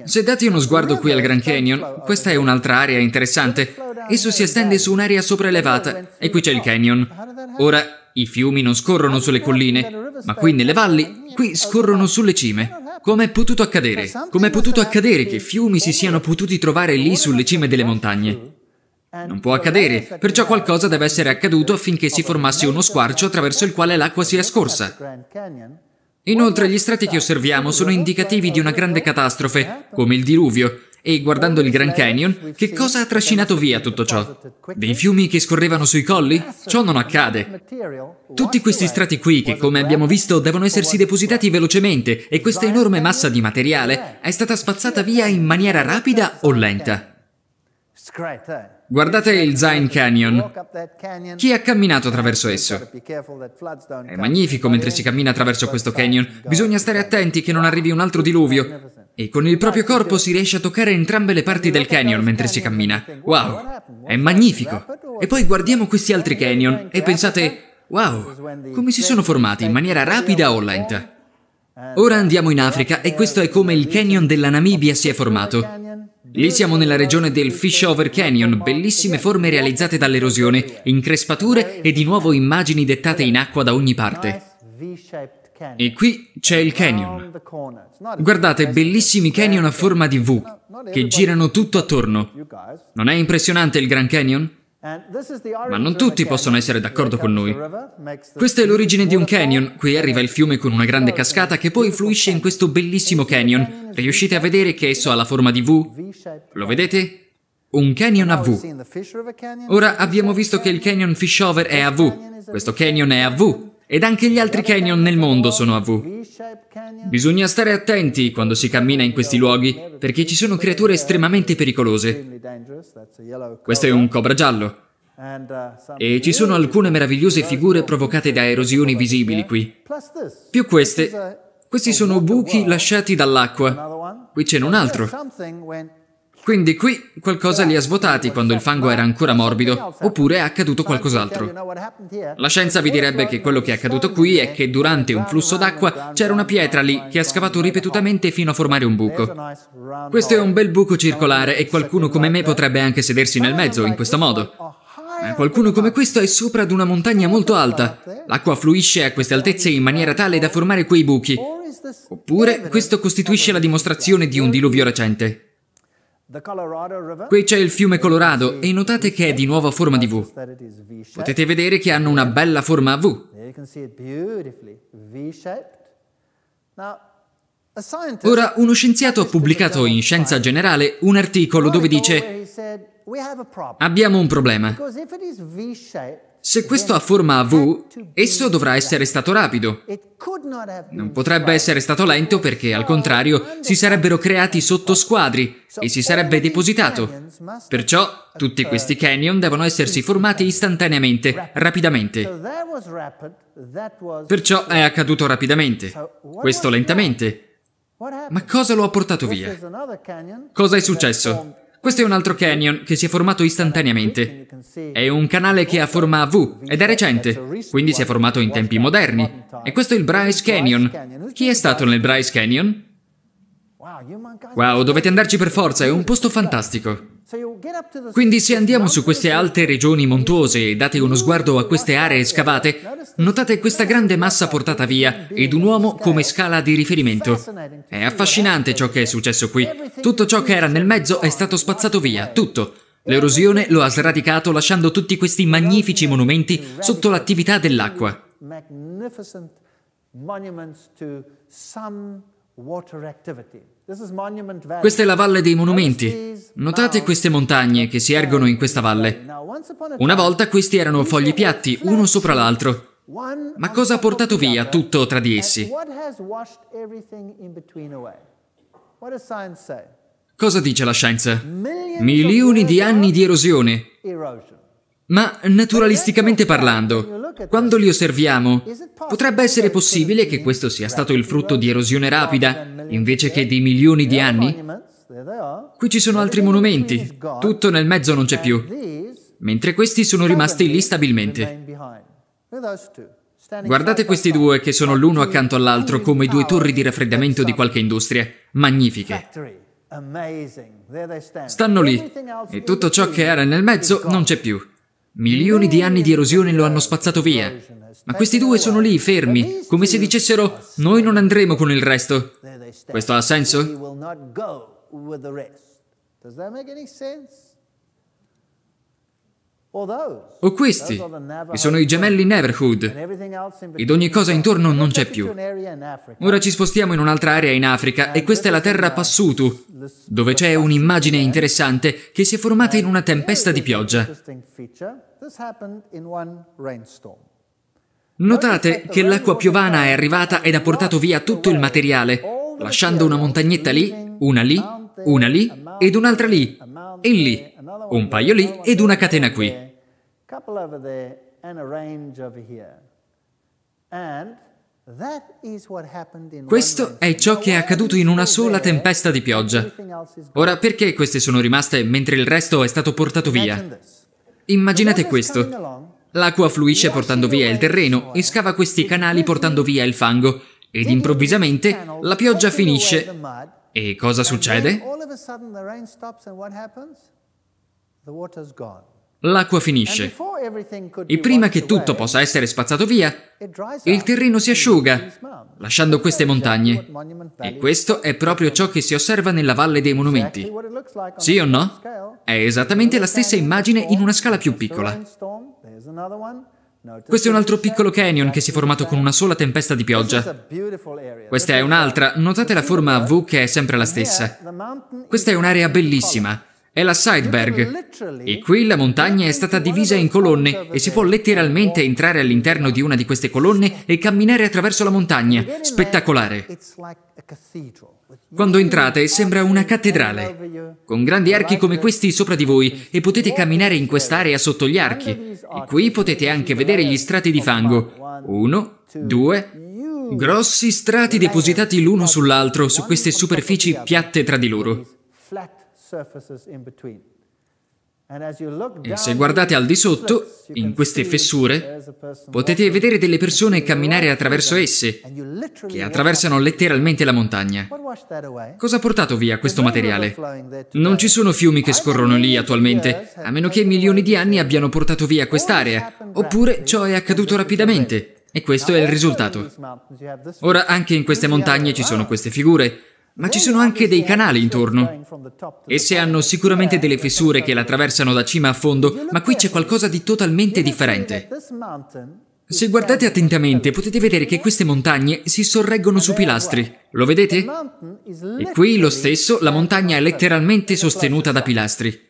Se date uno sguardo qui al Grand Canyon, questa è un'altra area interessante. Esso si estende su un'area sopraelevata, e qui c'è il canyon. Ora, i fiumi non scorrono sulle colline, ma qui nelle valli, qui scorrono sulle cime. Com'è potuto accadere? Com'è potuto accadere che fiumi si siano potuti trovare lì sulle cime delle montagne? Non può accadere, perciò qualcosa deve essere accaduto affinché si formasse uno squarcio attraverso il quale l'acqua sia scorsa. Inoltre gli strati che osserviamo sono indicativi di una grande catastrofe, come il diluvio, e guardando il Grand Canyon, che cosa ha trascinato via tutto ciò? Dei fiumi che scorrevano sui colli? Ciò non accade. Tutti questi strati qui, che come abbiamo visto devono essersi depositati velocemente, e questa enorme massa di materiale è stata spazzata via in maniera rapida o lenta. Eh. Guardate il Zion Canyon. Chi ha camminato attraverso esso? È magnifico mentre si cammina attraverso questo canyon. Bisogna stare attenti che non arrivi un altro diluvio. E con il proprio corpo si riesce a toccare entrambe le parti del canyon mentre si cammina. Wow, è magnifico. E poi guardiamo questi altri canyon e pensate, wow, come si sono formati in maniera rapida o lenta. Ora andiamo in Africa e questo è come il canyon della Namibia si è formato. Lì siamo nella regione del Fish Over Canyon, bellissime forme realizzate dall'erosione, increspature e di nuovo immagini dettate in acqua da ogni parte. E qui c'è il canyon. Guardate, bellissimi canyon a forma di V, che girano tutto attorno. Non è impressionante il Grand Canyon? Ma non tutti possono essere d'accordo con noi. Questa è l'origine di un canyon, qui arriva il fiume con una grande cascata che poi fluisce in questo bellissimo canyon. Riuscite a vedere che esso ha la forma di V? Lo vedete? Un canyon a V. Ora abbiamo visto che il canyon Fishover è a V. Questo canyon è a V, ed anche gli altri canyon nel mondo sono a V. Bisogna stare attenti quando si cammina in questi luoghi, perché ci sono creature estremamente pericolose. Questo è un cobra giallo. E ci sono alcune meravigliose figure provocate da erosioni visibili qui. Più queste, questi sono buchi lasciati dall'acqua. Qui c'è un altro. Quindi qui qualcosa li ha svuotati quando il fango era ancora morbido, oppure è accaduto qualcos'altro. La scienza vi direbbe che quello che è accaduto qui è che durante un flusso d'acqua c'era una pietra lì che ha scavato ripetutamente fino a formare un buco. Questo è un bel buco circolare e qualcuno come me potrebbe anche sedersi nel mezzo in questo modo. Ma eh, qualcuno come questo è sopra ad una montagna molto alta. L'acqua fluisce a queste altezze in maniera tale da formare quei buchi. Oppure questo costituisce la dimostrazione di un diluvio recente. Qui c'è il fiume Colorado e notate che è di nuova forma di V. Potete vedere che hanno una bella forma a V. Ora, uno scienziato ha pubblicato in Scienza Generale un articolo dove dice Abbiamo un problema. Se questo ha forma a V, esso dovrà essere stato rapido. Non potrebbe essere stato lento perché, al contrario, si sarebbero creati sottosquadri e si sarebbe depositato. Perciò, tutti questi canyon devono essersi formati istantaneamente, rapidamente. Perciò è accaduto rapidamente, questo lentamente. Ma cosa lo ha portato via? Cosa è successo? Questo è un altro canyon che si è formato istantaneamente. È un canale che ha forma a V ed è recente, quindi si è formato in tempi moderni. E questo è il Bryce Canyon. Chi è stato nel Bryce Canyon? Wow, dovete andarci per forza, è un posto fantastico. Quindi se andiamo su queste alte regioni montuose e date uno sguardo a queste aree scavate, notate questa grande massa portata via ed un uomo come scala di riferimento. È affascinante ciò che è successo qui. Tutto ciò che era nel mezzo è stato spazzato via, tutto. L'erosione lo ha sradicato lasciando tutti questi magnifici monumenti sotto l'attività dell'acqua. Magnificent monuments to some water activity. Questa è la Valle dei Monumenti. Notate queste montagne che si ergono in questa valle. Una volta questi erano fogli piatti, uno sopra l'altro. Ma cosa ha portato via tutto tra di essi? Cosa dice la scienza? Milioni di anni di erosione. Ma naturalisticamente parlando, quando li osserviamo, potrebbe essere possibile che questo sia stato il frutto di erosione rapida, invece che di milioni di anni? Qui ci sono altri monumenti, tutto nel mezzo non c'è più, mentre questi sono rimasti lì stabilmente. Guardate questi due che sono l'uno accanto all'altro come due torri di raffreddamento di qualche industria, magnifiche. Stanno lì e tutto ciò che era nel mezzo non c'è più. Milioni di anni di erosione lo hanno spazzato via. Ma questi due sono lì, fermi, come se dicessero noi non andremo con il resto. Questo ha senso? O questi, che sono i gemelli Neverhood, ed ogni cosa intorno non c'è più. Ora ci spostiamo in un'altra area in Africa, e questa è la terra Passutu, dove c'è un'immagine interessante che si è formata in una tempesta di pioggia. Notate che l'acqua piovana è arrivata ed ha portato via tutto il materiale, lasciando una montagnetta lì, una lì, una lì ed un'altra lì, e lì, un paio lì ed una catena qui. Questo è ciò che è accaduto in una sola tempesta di pioggia. Ora, perché queste sono rimaste mentre il resto è stato portato via? Immaginate questo. L'acqua fluisce portando via il terreno e scava questi canali portando via il fango, ed improvvisamente la pioggia finisce e cosa succede? L'acqua finisce. E prima che tutto possa essere spazzato via, il terreno si asciuga, lasciando queste montagne. E questo è proprio ciò che si osserva nella Valle dei Monumenti. Sì o no? È esattamente la stessa immagine in una scala più piccola. Questo è un altro piccolo canyon che si è formato con una sola tempesta di pioggia. Questa è un'altra, notate la forma a V che è sempre la stessa. Questa è un'area bellissima, è la Sideberg. E qui la montagna è stata divisa in colonne e si può letteralmente entrare all'interno di una di queste colonne e camminare attraverso la montagna. Spettacolare! Quando entrate sembra una cattedrale, con grandi archi come questi sopra di voi e potete camminare in quest'area sotto gli archi. E qui potete anche vedere gli strati di fango. Uno, due, grossi strati depositati l'uno sull'altro su queste superfici piatte tra di loro. E se guardate al di sotto, in queste fessure, potete vedere delle persone camminare attraverso esse, che attraversano letteralmente la montagna. Cosa ha portato via questo materiale? Non ci sono fiumi che scorrono lì attualmente, a meno che milioni di anni abbiano portato via quest'area, oppure ciò è accaduto rapidamente, e questo è il risultato. Ora anche in queste montagne ci sono queste figure, ma ci sono anche dei canali intorno. Esse hanno sicuramente delle fessure che la attraversano da cima a fondo, ma qui c'è qualcosa di totalmente differente. Se guardate attentamente potete vedere che queste montagne si sorreggono su pilastri. Lo vedete? E qui lo stesso, la montagna è letteralmente sostenuta da pilastri.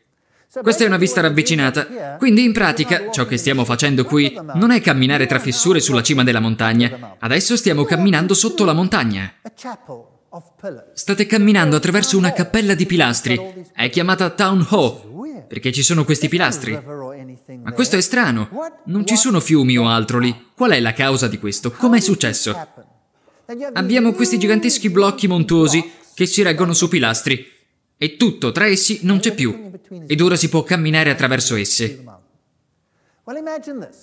Questa è una vista ravvicinata, quindi in pratica ciò che stiamo facendo qui non è camminare tra fessure sulla cima della montagna, adesso stiamo camminando sotto la montagna. State camminando attraverso una cappella di pilastri. È chiamata Town Hall, perché ci sono questi pilastri. Ma questo è strano. Non ci sono fiumi o altro lì. Qual è la causa di questo? Com'è successo? Abbiamo questi giganteschi blocchi montuosi che si reggono su pilastri. E tutto tra essi non c'è più. Ed ora si può camminare attraverso esse.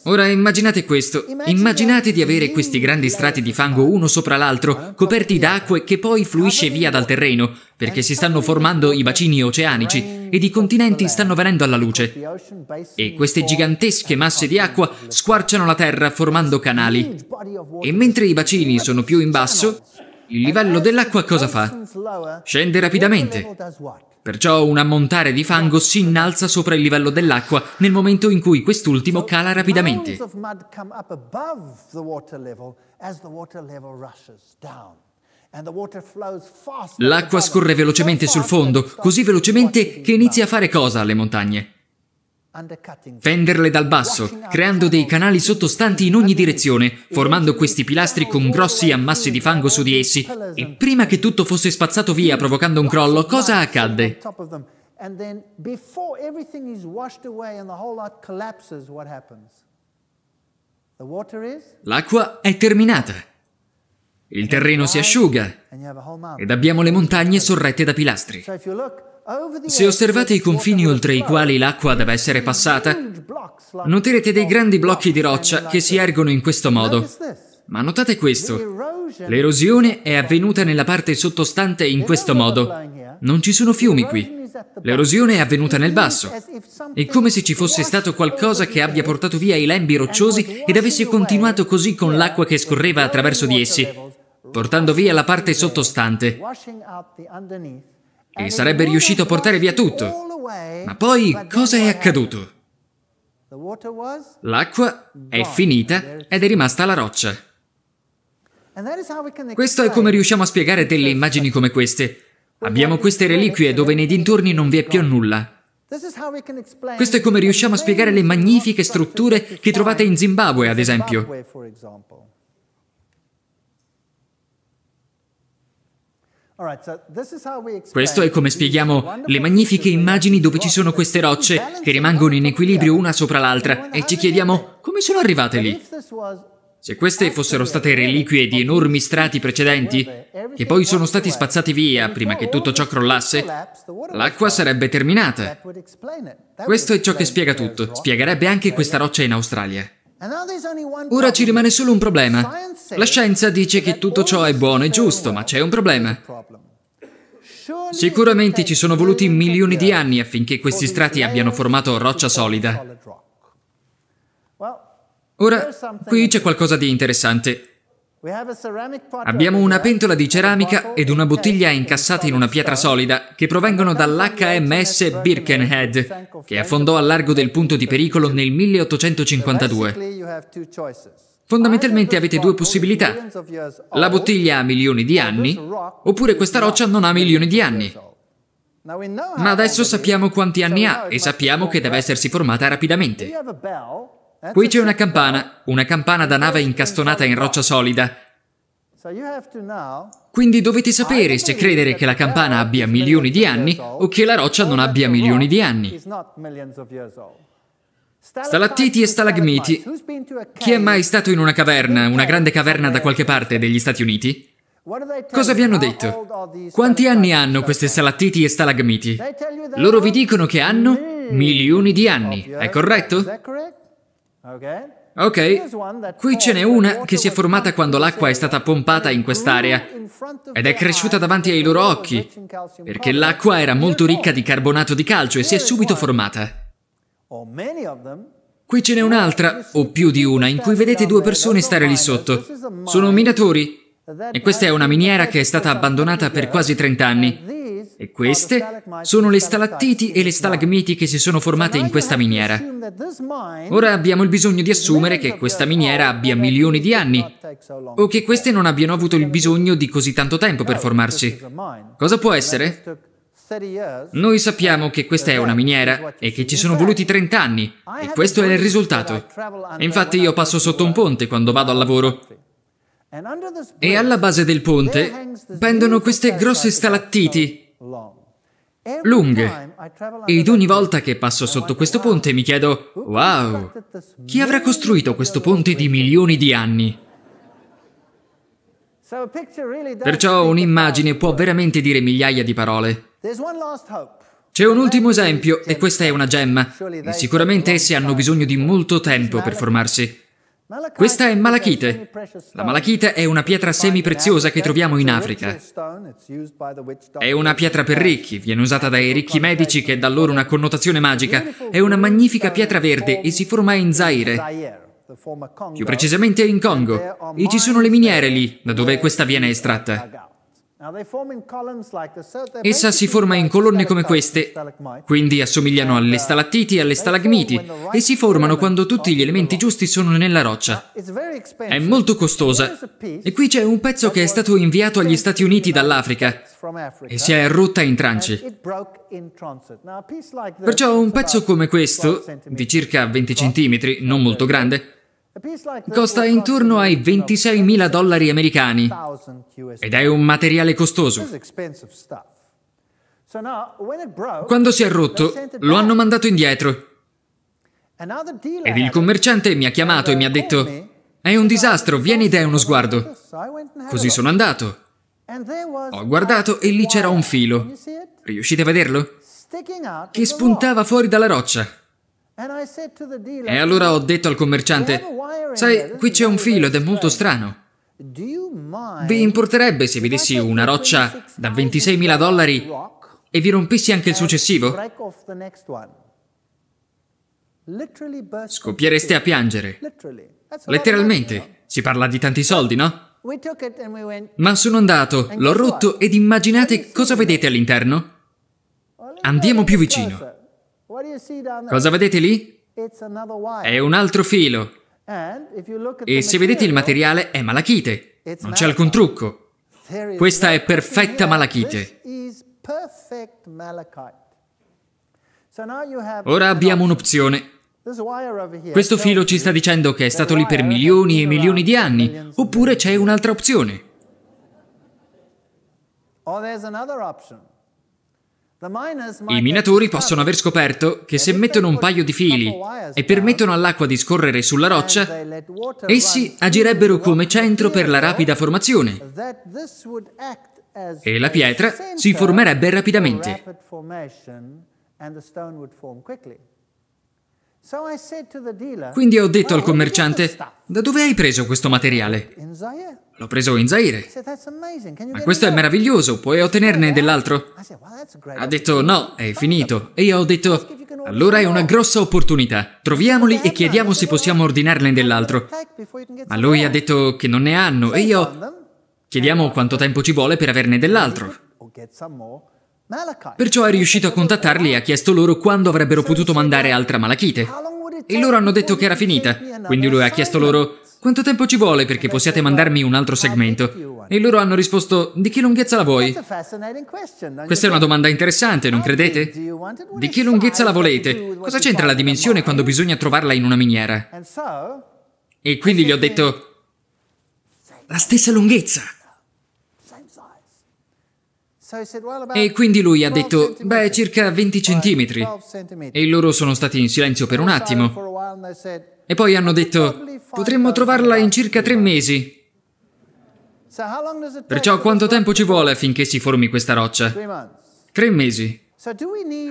Ora immaginate questo, immaginate di avere questi grandi strati di fango uno sopra l'altro, coperti da acque che poi fluisce via dal terreno, perché si stanno formando i bacini oceanici ed i continenti stanno venendo alla luce. E queste gigantesche masse di acqua squarciano la terra formando canali. E mentre i bacini sono più in basso, il livello dell'acqua cosa fa? Scende rapidamente. Perciò un ammontare di fango si innalza sopra il livello dell'acqua nel momento in cui quest'ultimo cala rapidamente. L'acqua scorre velocemente sul fondo, così velocemente che inizia a fare cosa alle montagne? Fenderle dal basso, creando dei canali sottostanti in ogni direzione, formando questi pilastri con grossi ammassi di fango su di essi. E prima che tutto fosse spazzato via provocando un crollo, cosa accadde? L'acqua è terminata. Il terreno si asciuga ed abbiamo le montagne sorrette da pilastri. Se osservate i confini oltre i quali l'acqua deve essere passata, noterete dei grandi blocchi di roccia che si ergono in questo modo. Ma notate questo, l'erosione è avvenuta nella parte sottostante in questo modo. Non ci sono fiumi qui. L'erosione è avvenuta nel basso. È come se ci fosse stato qualcosa che abbia portato via i lembi rocciosi ed avesse continuato così con l'acqua che scorreva attraverso di essi, portando via la parte sottostante e sarebbe riuscito a portare via tutto. Ma poi cosa è accaduto? L'acqua è finita ed è rimasta la roccia. Questo è come riusciamo a spiegare delle immagini come queste. Abbiamo queste reliquie dove nei dintorni non vi è più nulla. Questo è come riusciamo a spiegare le magnifiche strutture che trovate in Zimbabwe, ad esempio. Questo è come spieghiamo le magnifiche immagini dove ci sono queste rocce che rimangono in equilibrio una sopra l'altra e ci chiediamo come sono arrivate lì. Se queste fossero state reliquie di enormi strati precedenti, che poi sono stati spazzati via prima che tutto ciò crollasse, l'acqua sarebbe terminata. Questo è ciò che spiega tutto, spiegherebbe anche questa roccia in Australia. Ora ci rimane solo un problema. La scienza dice che tutto ciò è buono e giusto, ma c'è un problema. Sicuramente ci sono voluti milioni di anni affinché questi strati abbiano formato roccia solida. Ora, qui c'è qualcosa di interessante. Abbiamo una pentola di ceramica ed una bottiglia incassata in una pietra solida che provengono dall'HMS Birkenhead, che affondò al largo del punto di pericolo nel 1852. Fondamentalmente avete due possibilità. La bottiglia ha milioni di anni, oppure questa roccia non ha milioni di anni. Ma adesso sappiamo quanti anni ha e sappiamo che deve essersi formata rapidamente. Qui c'è una campana, una campana da nave incastonata in roccia solida. Quindi dovete sapere se credere che la campana abbia milioni di anni o che la roccia non abbia milioni di anni. Stalattiti e stalagmiti. Chi è mai stato in una caverna, una grande caverna da qualche parte degli Stati Uniti? Cosa vi hanno detto? Quanti anni hanno queste stalattiti e stalagmiti? Loro vi dicono che hanno milioni di anni, è corretto? Ok, qui ce n'è una che si è formata quando l'acqua è stata pompata in quest'area ed è cresciuta davanti ai loro occhi, perché l'acqua era molto ricca di carbonato di calcio e si è subito formata. Oh, qui ce n'è un'altra, o più di una, in cui vedete due persone stare lì sotto. Sono minatori. E questa è una miniera che è stata abbandonata per quasi 30 anni. E queste sono le stalattiti e le stalagmiti che si sono formate in questa miniera. Ora abbiamo il bisogno di assumere che questa miniera abbia milioni di anni o che queste non abbiano avuto il bisogno di così tanto tempo per formarsi. Cosa può essere? Noi sappiamo che questa è una miniera e che ci sono voluti 30 anni e questo è il risultato. Infatti io passo sotto un ponte quando vado al lavoro e alla base del ponte pendono queste grosse stalattiti lunghe. Ed ogni volta che passo sotto questo ponte mi chiedo, wow, chi avrà costruito questo ponte di milioni di anni? Perciò un'immagine può veramente dire migliaia di parole. C'è un ultimo esempio, e questa è una gemma. E Sicuramente essi hanno bisogno di molto tempo per formarsi. Questa è malachite. La malachite è una pietra semipreziosa che troviamo in Africa. È una pietra per ricchi, viene usata dai ricchi medici che dà loro una connotazione magica. È una magnifica pietra verde e si forma in Zaire. Più precisamente in Congo. E ci sono le miniere lì, da dove questa viene estratta. Essa si forma in colonne come queste, quindi assomigliano alle uh, stalattiti e alle stalagmiti e si formano quando tutti gli elementi giusti sono nella roccia. È molto costosa. E qui c'è un pezzo che è stato inviato agli Stati Uniti dall'Africa e si è rotta in tranci. Perciò un pezzo come questo, di circa 20 cm, non molto grande, Costa intorno ai 26.000 dollari americani ed è un materiale costoso. Quando si è rotto, lo hanno mandato indietro. Ed il commerciante mi ha chiamato e mi ha detto, è un disastro, vieni dai uno sguardo. Così sono andato. Ho guardato e lì c'era un filo. Riuscite a vederlo? Che spuntava fuori dalla roccia. E allora ho detto al commerciante, sai, qui c'è un filo ed è molto strano. Vi importerebbe se vi dessi una roccia da 26.000 dollari e vi rompessi anche il successivo? Scoppiereste a piangere. Letteralmente. Si parla di tanti soldi, no? Ma sono andato, l'ho rotto ed immaginate cosa vedete all'interno? Andiamo più vicino. Cosa vedete lì? È un altro filo. E se vedete il materiale è malachite. Non c'è alcun trucco. Questa è perfetta malachite. Ora abbiamo un'opzione. Questo filo ci sta dicendo che è stato lì per milioni e milioni di anni, oppure c'è un'altra opzione. c'è un'altra opzione. I minatori possono aver scoperto che se mettono un paio di fili e permettono all'acqua di scorrere sulla roccia, essi agirebbero come centro per la rapida formazione e la pietra si formerebbe rapidamente. Quindi ho detto al commerciante, da dove hai preso questo materiale? L'ho preso in Zaire. Ma questo è meraviglioso, puoi ottenerne oh, dell'altro? Ha detto no, è finito. E io ho detto, allora è una grossa opportunità. Troviamoli e chiediamo se possiamo ordinarne dell'altro. Ma lui ha detto che non ne hanno e io... Chiediamo quanto tempo ci vuole per averne dell'altro. Perciò è riuscito a contattarli e ha chiesto loro quando avrebbero potuto mandare altra malachite. E loro hanno detto che era finita, quindi lui ha chiesto loro quanto tempo ci vuole perché possiate mandarmi un altro segmento? E loro hanno risposto di che lunghezza la vuoi? Questa è una domanda interessante, non credete? Di che lunghezza la volete? Cosa c'entra la dimensione quando bisogna trovarla in una miniera? E quindi gli ho detto la stessa lunghezza. E quindi lui ha detto, beh, circa 20 centimetri. E loro sono stati in silenzio per un attimo. E poi hanno detto, potremmo trovarla in circa tre mesi. Perciò quanto tempo ci vuole affinché si formi questa roccia? Tre mesi.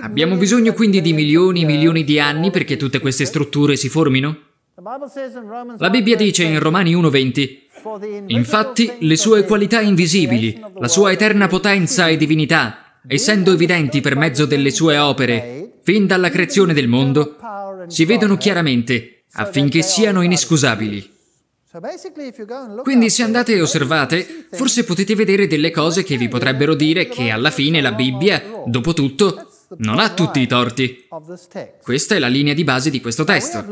Abbiamo bisogno quindi di milioni e milioni di anni perché tutte queste strutture si formino? La Bibbia dice in Romani 1:20 Infatti le sue qualità invisibili, la sua eterna potenza e divinità, essendo evidenti per mezzo delle sue opere, fin dalla creazione del mondo, si vedono chiaramente affinché siano inescusabili. Quindi se andate e osservate, forse potete vedere delle cose che vi potrebbero dire che alla fine la Bibbia, dopo tutto, non ha tutti i torti. Questa è la linea di base di questo testo.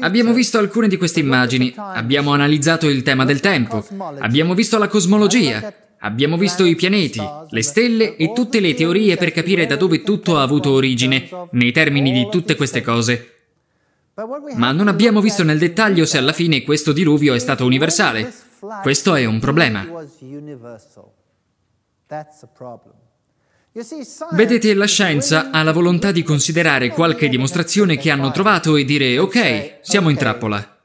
Abbiamo visto alcune di queste immagini, abbiamo analizzato il tema del tempo, abbiamo visto la cosmologia, abbiamo visto i pianeti, le stelle e tutte le teorie per capire da dove tutto ha avuto origine, nei termini di tutte queste cose. Ma non abbiamo visto nel dettaglio se alla fine questo diluvio è stato universale. Questo è un problema. That's a problem. Vedete, la scienza ha la volontà di considerare qualche dimostrazione che hanno trovato e dire ok, siamo in trappola.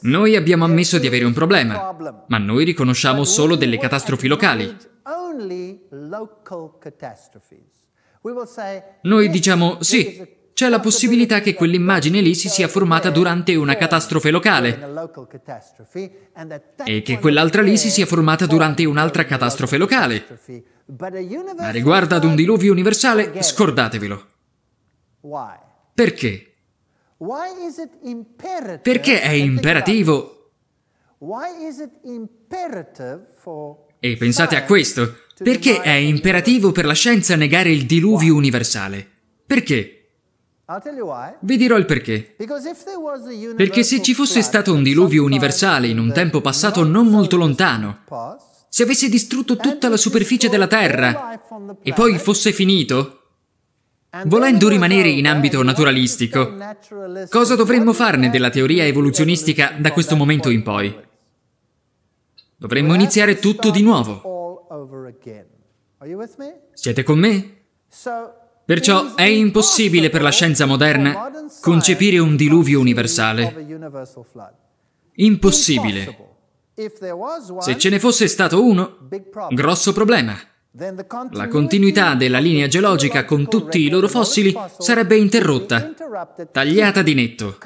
Noi abbiamo ammesso di avere un problema, ma noi riconosciamo solo delle catastrofi locali. Noi diciamo sì, c'è la possibilità che quell'immagine lì si sia formata durante una catastrofe locale e che quell'altra lì si sia formata durante un'altra catastrofe locale. Ma riguardo ad un diluvio universale, scordatevelo. Perché? Perché è imperativo? E pensate a questo. Perché è imperativo per la scienza negare il diluvio universale? Perché? Vi dirò il perché. Perché se ci fosse stato un diluvio universale in un tempo passato non molto lontano, se avesse distrutto tutta la superficie della Terra e poi fosse finito, volendo rimanere in ambito naturalistico, cosa dovremmo farne della teoria evoluzionistica da questo momento in poi? Dovremmo iniziare tutto di nuovo. Siete con me? Perciò è impossibile per la scienza moderna concepire un diluvio universale. Impossibile. Se ce ne fosse stato uno, grosso problema. La continuità della linea geologica con tutti i loro fossili sarebbe interrotta, tagliata di netto.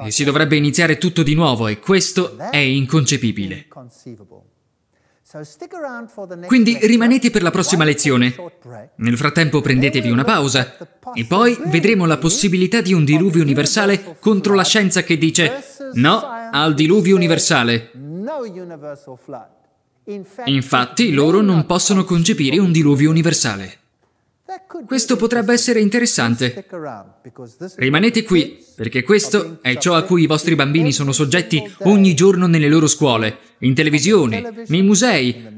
E si dovrebbe iniziare tutto di nuovo e questo è inconcepibile. Quindi rimanete per la prossima lezione. Nel frattempo prendetevi una pausa e poi vedremo la possibilità di un diluvio universale contro la scienza che dice no al diluvio universale. Infatti loro non possono concepire un diluvio universale. Questo potrebbe essere interessante. Rimanete qui, perché questo è ciò a cui i vostri bambini sono soggetti ogni giorno nelle loro scuole, in televisione, nei musei.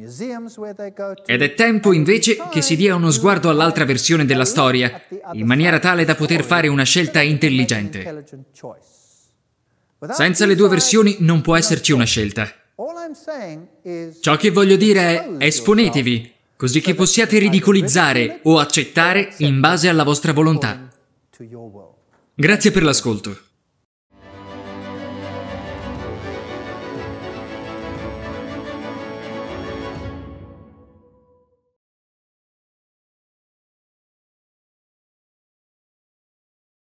Ed è tempo invece che si dia uno sguardo all'altra versione della storia, in maniera tale da poter fare una scelta intelligente. Senza le due versioni non può esserci una scelta. Ciò che voglio dire è esponetevi così che possiate ridicolizzare o accettare in base alla vostra volontà. Grazie per l'ascolto.